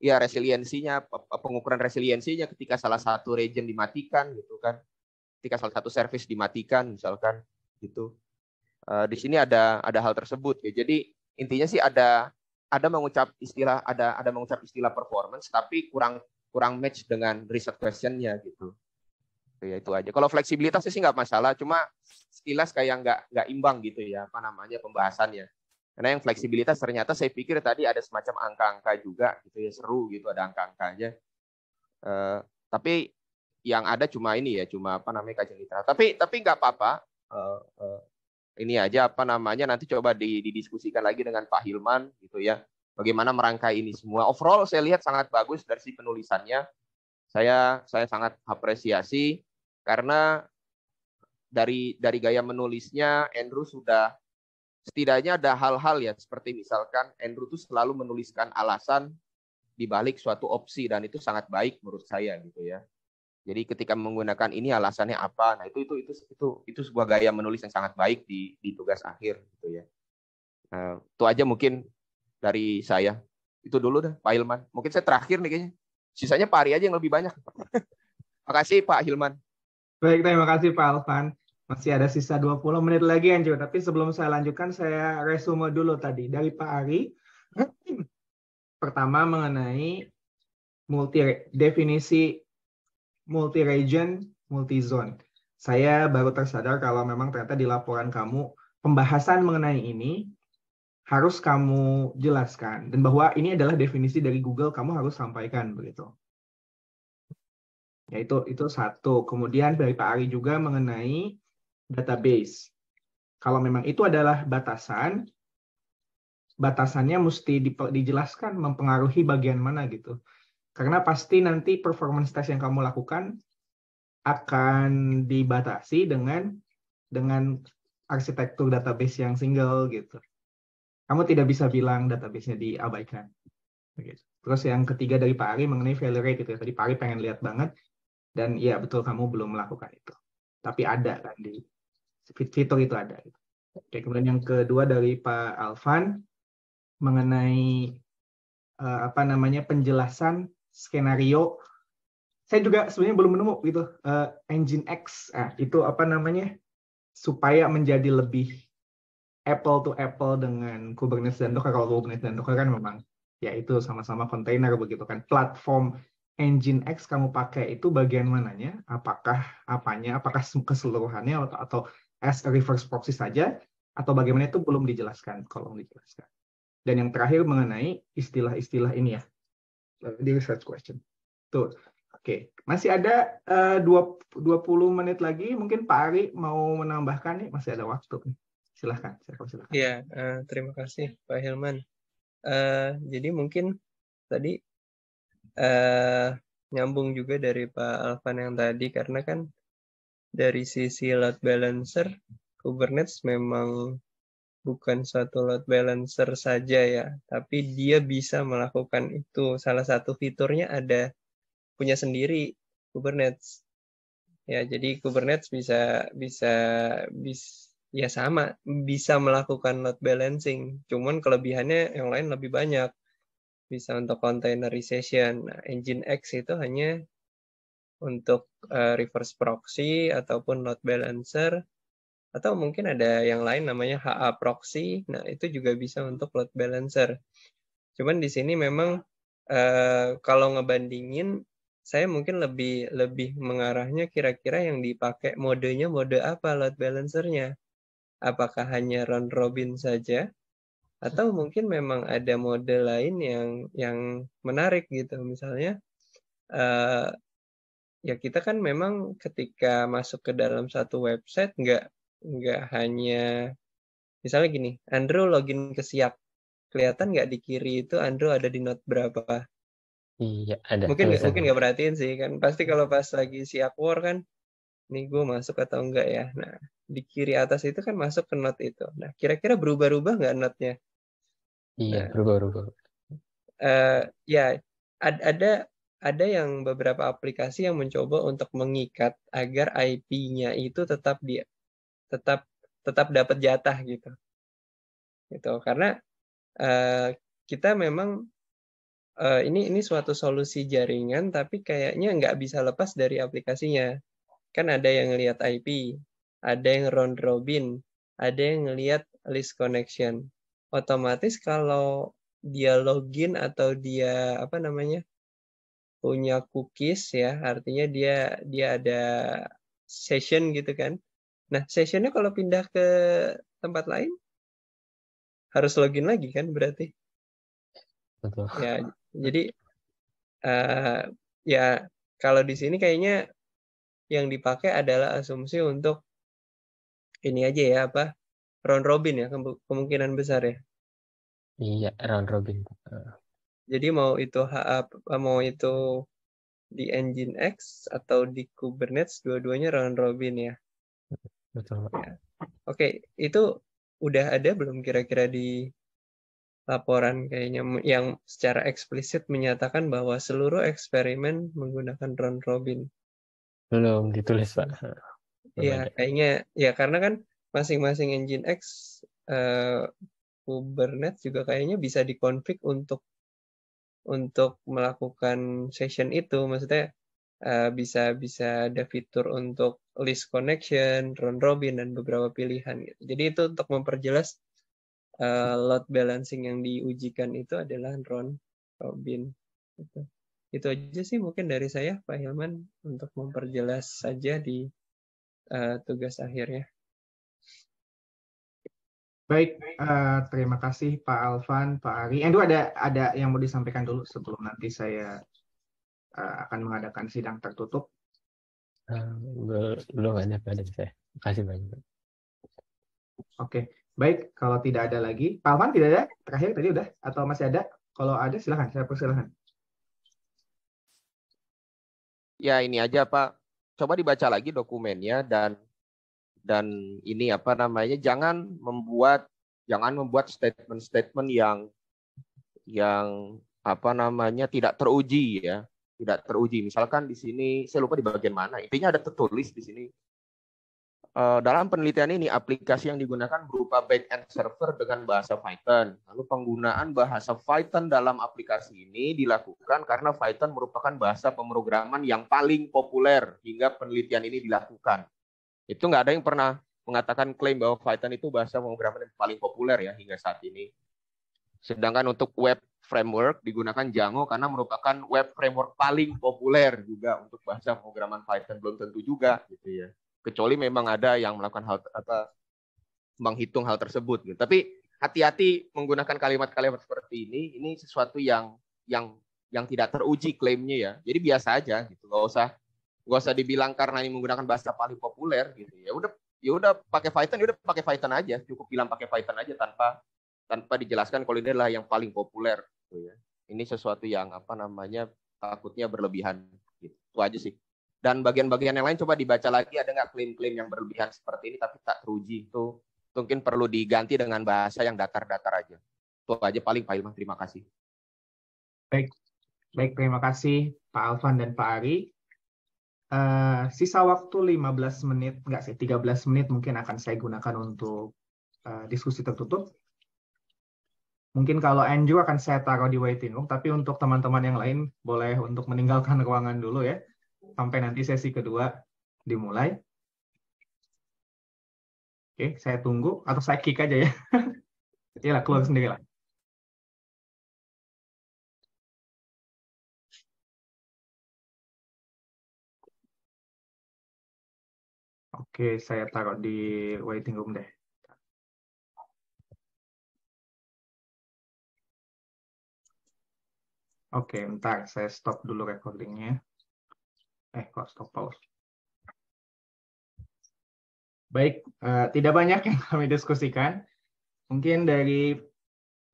ya resiliensinya pengukuran resiliensinya ketika salah satu region dimatikan gitu kan ketika salah satu service dimatikan misalkan gitu uh, di sini ada ada hal tersebut ya jadi intinya sih ada ada mengucap istilah ada ada mengucap istilah performance tapi kurang kurang match dengan research questionnya gitu ya itu aja kalau fleksibilitas sih nggak masalah cuma sekilas kayak nggak nggak imbang gitu ya apa namanya pembahasannya karena yang fleksibilitas ternyata saya pikir tadi ada semacam angka-angka juga gitu ya seru gitu ada angka-angkanya. Uh, eh, tapi yang ada cuma ini ya cuma apa namanya kajian literal. Tapi tapi nggak apa-apa. Uh, uh, ini aja apa namanya nanti coba didiskusikan lagi dengan Pak Hilman gitu ya. Bagaimana merangkai ini semua. Overall saya lihat sangat bagus dari si penulisannya. Saya saya sangat apresiasi karena dari dari gaya menulisnya Andrew sudah setidaknya ada hal-hal ya seperti misalkan Andrew tuh selalu menuliskan alasan di balik suatu opsi dan itu sangat baik menurut saya gitu ya. Jadi ketika menggunakan ini alasannya apa? Nah, itu itu itu itu itu sebuah gaya menulis yang sangat baik di di tugas akhir gitu ya. Nah, itu aja mungkin dari saya. Itu dulu dah Pak Hilman. Mungkin saya terakhir nih kayaknya. Sisanya Pak Ari aja yang lebih banyak. Makasih Pak Hilman. Baik, terima kasih Pak Alvan. Masih ada sisa 20 menit lagi Anjo, tapi sebelum saya lanjutkan saya resume dulu tadi dari Pak Ari. Pertama mengenai multi definisi multi region, multi zone. Saya baru tersadar kalau memang ternyata di laporan kamu pembahasan mengenai ini harus kamu jelaskan dan bahwa ini adalah definisi dari Google kamu harus sampaikan begitu. Ya itu itu satu. Kemudian dari Pak Ari juga mengenai database. Kalau memang itu adalah batasan, batasannya mesti dijelaskan mempengaruhi bagian mana gitu. Karena pasti nanti performance test yang kamu lakukan akan dibatasi dengan dengan arsitektur database yang single gitu. Kamu tidak bisa bilang database-nya diabaikan. Gitu. Terus yang ketiga dari Pak Ari mengenai failure rate gitu ya. Tadi Pak Ari pengen lihat banget dan ya betul kamu belum melakukan itu. Tapi ada kan di fitur itu ada. Oke, kemudian yang kedua dari Pak Alvan mengenai uh, apa namanya penjelasan skenario. Saya juga sebenarnya belum menemu gitu uh, engine X. uh, itu apa namanya supaya menjadi lebih apple to apple dengan Kubernetes dan Docker. Kalau Kubernetes dan Docker kan memang ya itu sama-sama kontainer begitu kan. Platform engine X kamu pakai itu bagian mananya? Apakah apanya? Apakah keseluruhannya atau, atau as a reverse proxy saja atau bagaimana itu belum dijelaskan kalau dijelaskan. Dan yang terakhir mengenai istilah-istilah ini ya di research question. Tuh. Oke, okay. masih ada eh, dua puluh menit lagi. Mungkin Pak Ari mau menambahkan nih, masih ada waktu. Silahkan, silahkan. silahkan. Ya, uh, eh, terima kasih Pak Hilman. Uh, jadi mungkin tadi uh, nyambung juga dari Pak Alvan yang tadi karena kan dari sisi load balancer, Kubernetes memang bukan suatu load balancer saja ya, tapi dia bisa melakukan itu. Salah satu fiturnya ada punya sendiri Kubernetes. Ya, jadi Kubernetes bisa bisa bis, ya sama bisa melakukan load balancing cuman kelebihannya yang lain lebih banyak bisa untuk containerization nah, engine X itu hanya untuk uh, reverse proxy ataupun load balancer atau mungkin ada yang lain namanya HA proxy. Nah, itu juga bisa untuk load balancer. Cuman di sini memang uh, kalau ngebandingin saya mungkin lebih lebih mengarahnya kira-kira yang dipakai modenya mode apa load balancernya apakah hanya round robin saja atau hmm. mungkin memang ada mode lain yang yang menarik gitu misalnya eh, ya kita kan memang ketika masuk ke dalam satu website nggak nggak hanya misalnya gini, Andrew login ke siap. Kelihatan nggak di kiri itu Andrew ada di note berapa? Iya, ada. Mungkin nggak mungkin nggak perhatiin sih kan. Pasti kalau pas lagi siap war kan, nih gue masuk atau enggak ya. Nah, di kiri atas itu kan masuk ke note itu. Nah, kira-kira berubah-ubah nggak note-nya? Iya, nah. berubah-ubah. Uh, ya, ada ada yang beberapa aplikasi yang mencoba untuk mengikat agar IP-nya itu tetap dia tetap tetap dapat jatah gitu gitu karena uh, kita memang uh, ini ini suatu solusi jaringan tapi kayaknya nggak bisa lepas dari aplikasinya kan ada yang lihat IP ada yang round robin ada yang lihat list connection otomatis kalau dia login atau dia apa namanya punya cookies ya, artinya dia dia ada session gitu kan. Nah, sessionnya kalau pindah ke tempat lain harus login lagi kan berarti. Betul. Ya, jadi uh, ya kalau di sini kayaknya yang dipakai adalah asumsi untuk ini aja ya apa round robin ya kemungkinan besar ya. Iya, round robin. Jadi mau itu HA, eh, mau itu di engine X atau di Kubernetes, dua-duanya round robin ya. Betul. Ya. Oke, itu udah ada belum kira-kira di laporan kayaknya yang secara eksplisit menyatakan bahwa seluruh eksperimen menggunakan round robin. Belum ditulis, Pak. Iya, kayaknya ya karena kan masing-masing engine X uh, Kubernetes juga kayaknya bisa dikonfig untuk untuk melakukan session itu maksudnya uh, bisa bisa ada fitur untuk list connection, round robin dan beberapa pilihan gitu. Jadi itu untuk memperjelas uh, load balancing yang diujikan itu adalah round robin gitu. Itu aja sih mungkin dari saya Pak Hilman untuk memperjelas saja di uh, tugas akhirnya. Baik, uh, terima kasih Pak Alvan, Pak Ari. Endu eh, ada ada yang mau disampaikan dulu sebelum nanti saya uh, akan mengadakan sidang tertutup. Uh, belum ada pada saya. Terima kasih banyak. Oke, okay. baik. Kalau tidak ada lagi, Pak Alvan tidak ada. Terakhir tadi udah atau masih ada? Kalau ada silahkan, saya persilahkan. Ya ini aja Pak. Coba dibaca lagi dokumennya dan dan ini apa namanya jangan membuat jangan membuat statement-statement yang yang apa namanya tidak teruji ya tidak teruji misalkan di sini saya lupa di bagian mana intinya ada tertulis di sini eh, dalam penelitian ini aplikasi yang digunakan berupa back-end server dengan bahasa Python. Lalu penggunaan bahasa Python dalam aplikasi ini dilakukan karena Python merupakan bahasa pemrograman yang paling populer hingga penelitian ini dilakukan. Itu nggak ada yang pernah mengatakan klaim bahwa Python itu bahasa pemrograman yang paling populer ya hingga saat ini. Sedangkan untuk web framework digunakan Django karena merupakan web framework paling populer juga untuk bahasa pemrograman Python belum tentu juga gitu ya. Kecuali memang ada yang melakukan hal apa menghitung hal tersebut gitu. Tapi hati-hati menggunakan kalimat-kalimat seperti ini. Ini sesuatu yang yang yang tidak teruji klaimnya ya. Jadi biasa aja gitu. Gak usah gak usah dibilang karena ini menggunakan bahasa paling populer gitu ya udah ya udah pakai Python ya udah pakai Python aja cukup bilang pakai Python aja tanpa tanpa dijelaskan kalau ini adalah yang paling populer gitu ya ini sesuatu yang apa namanya takutnya berlebihan gitu. itu aja sih dan bagian-bagian yang lain coba dibaca lagi ada nggak klaim-klaim yang berlebihan seperti ini tapi tak teruji itu mungkin perlu diganti dengan bahasa yang datar-datar aja itu aja paling Pak Ilman terima kasih baik baik terima kasih Pak Alvan dan Pak Ari Uh, sisa waktu 15 menit, enggak sih, 13 menit mungkin akan saya gunakan untuk uh, diskusi tertutup. Mungkin kalau Andrew akan saya taruh di waiting room, tapi untuk teman-teman yang lain boleh untuk meninggalkan ruangan dulu ya, sampai nanti sesi kedua dimulai. Oke, saya tunggu, atau saya kick aja ya. lah, keluar sendiri lah. Oke, saya taruh di waiting room deh. Oke, ntar Saya stop dulu recordingnya. Eh, kok stop pause. Baik, uh, tidak banyak yang kami diskusikan. Mungkin dari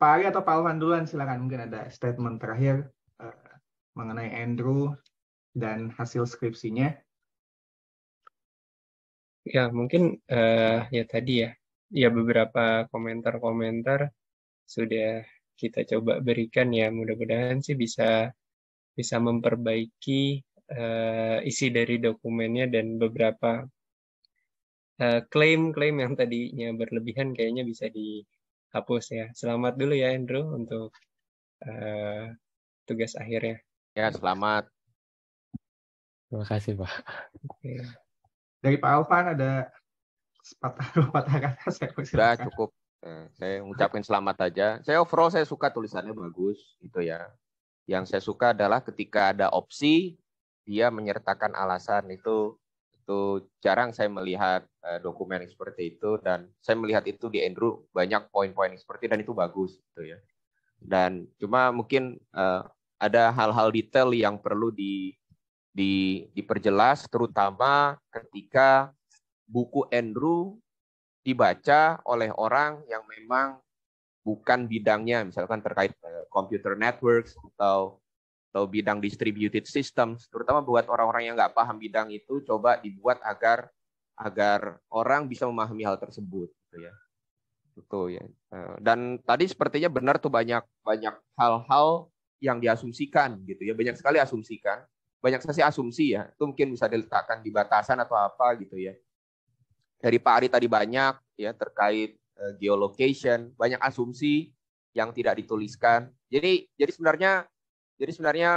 Pak Ari atau Pak Alvan duluan, silakan. Mungkin ada statement terakhir uh, mengenai Andrew dan hasil skripsinya ya mungkin uh, ya tadi ya ya beberapa komentar-komentar sudah kita coba berikan ya mudah-mudahan sih bisa bisa memperbaiki uh, isi dari dokumennya dan beberapa eh, klaim-klaim uh, yang tadinya berlebihan kayaknya bisa dihapus ya selamat dulu ya Andrew untuk uh, tugas akhirnya ya selamat terima kasih pak okay. Iya dari Pak Alvan ada sepatah dua patah kata saya Sudah cukup. Eh, saya mengucapkan selamat saja. Saya overall saya suka tulisannya bagus gitu ya. Yang saya suka adalah ketika ada opsi dia menyertakan alasan itu itu jarang saya melihat eh, dokumen seperti itu dan saya melihat itu di Andrew banyak poin-poin seperti itu, dan itu bagus gitu ya. Dan cuma mungkin eh, ada hal-hal detail yang perlu di di, diperjelas terutama ketika buku Andrew dibaca oleh orang yang memang bukan bidangnya, misalkan terkait eh, computer networks atau atau bidang distributed systems, terutama buat orang-orang yang nggak paham bidang itu, coba dibuat agar agar orang bisa memahami hal tersebut, gitu ya. Betul ya. Eh, dan tadi sepertinya benar tuh banyak banyak hal-hal yang diasumsikan gitu ya, banyak sekali asumsikan banyak sekali asumsi ya. Itu mungkin bisa diletakkan di batasan atau apa gitu ya. Dari Pak Ari tadi banyak ya terkait eh, geolocation, banyak asumsi yang tidak dituliskan. Jadi jadi sebenarnya jadi sebenarnya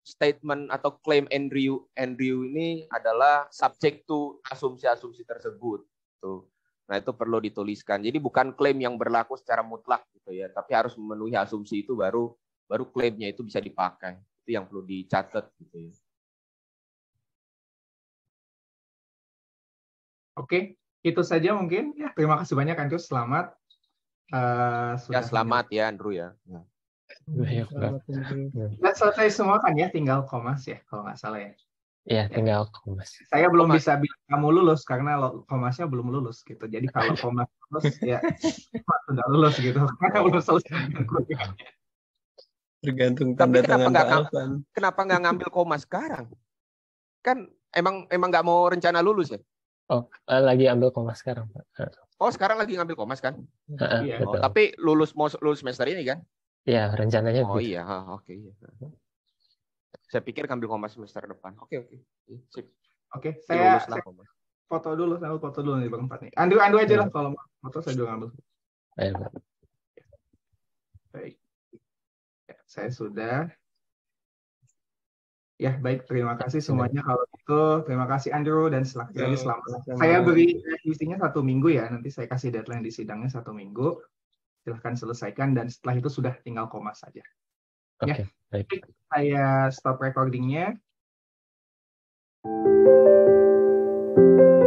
statement atau claim Andrew Andrew ini adalah subject to asumsi-asumsi tersebut. Tuh. Nah, itu perlu dituliskan. Jadi bukan klaim yang berlaku secara mutlak gitu ya, tapi harus memenuhi asumsi itu baru baru klaimnya itu bisa dipakai itu yang perlu dicatat gitu ya. Oke, itu saja mungkin. Ya, terima kasih banyak Andrew. Selamat. Uh, sudah ya selamat ya Andrew ya. ya. nah, selesai semua kan ya, tinggal komas ya kalau nggak salah ya. Iya, tinggal komas. Saya belum komas. bisa bilang kamu lulus karena komasnya belum lulus gitu. Jadi kalau komas lulus ya sudah lulus gitu. Karena belum selesai. Tergantung tanda Tapi kenapa tangan gak, Kenapa nggak ngambil koma sekarang? Kan emang emang nggak mau rencana lulus ya? Oh, eh, lagi ambil koma sekarang, Pak. Eh. Oh, sekarang lagi ngambil koma kan? Eh, iya. Oh, tapi lulus mau lulus semester ini kan? Iya, rencananya. Oh gitu. iya, oke. Okay. Iya. Saya pikir ngambil koma semester depan. Oke, okay, oke. Okay. Oke, okay, saya, saya foto dulu, saya foto dulu nih Bang Empat nih. Andu Andu aja ya. lah kalau foto saya juga ngambil. Ayo, saya sudah. Ya, baik. Terima kasih semuanya. Kalau itu, terima kasih Andrew dan ya, selamat Ya, selamat. Saya beri revisinya satu minggu ya. Nanti saya kasih deadline di sidangnya satu minggu. Silahkan selesaikan dan setelah itu sudah tinggal koma saja. Ya. Oke, okay, ya. baik. Saya stop recordingnya. Thank you.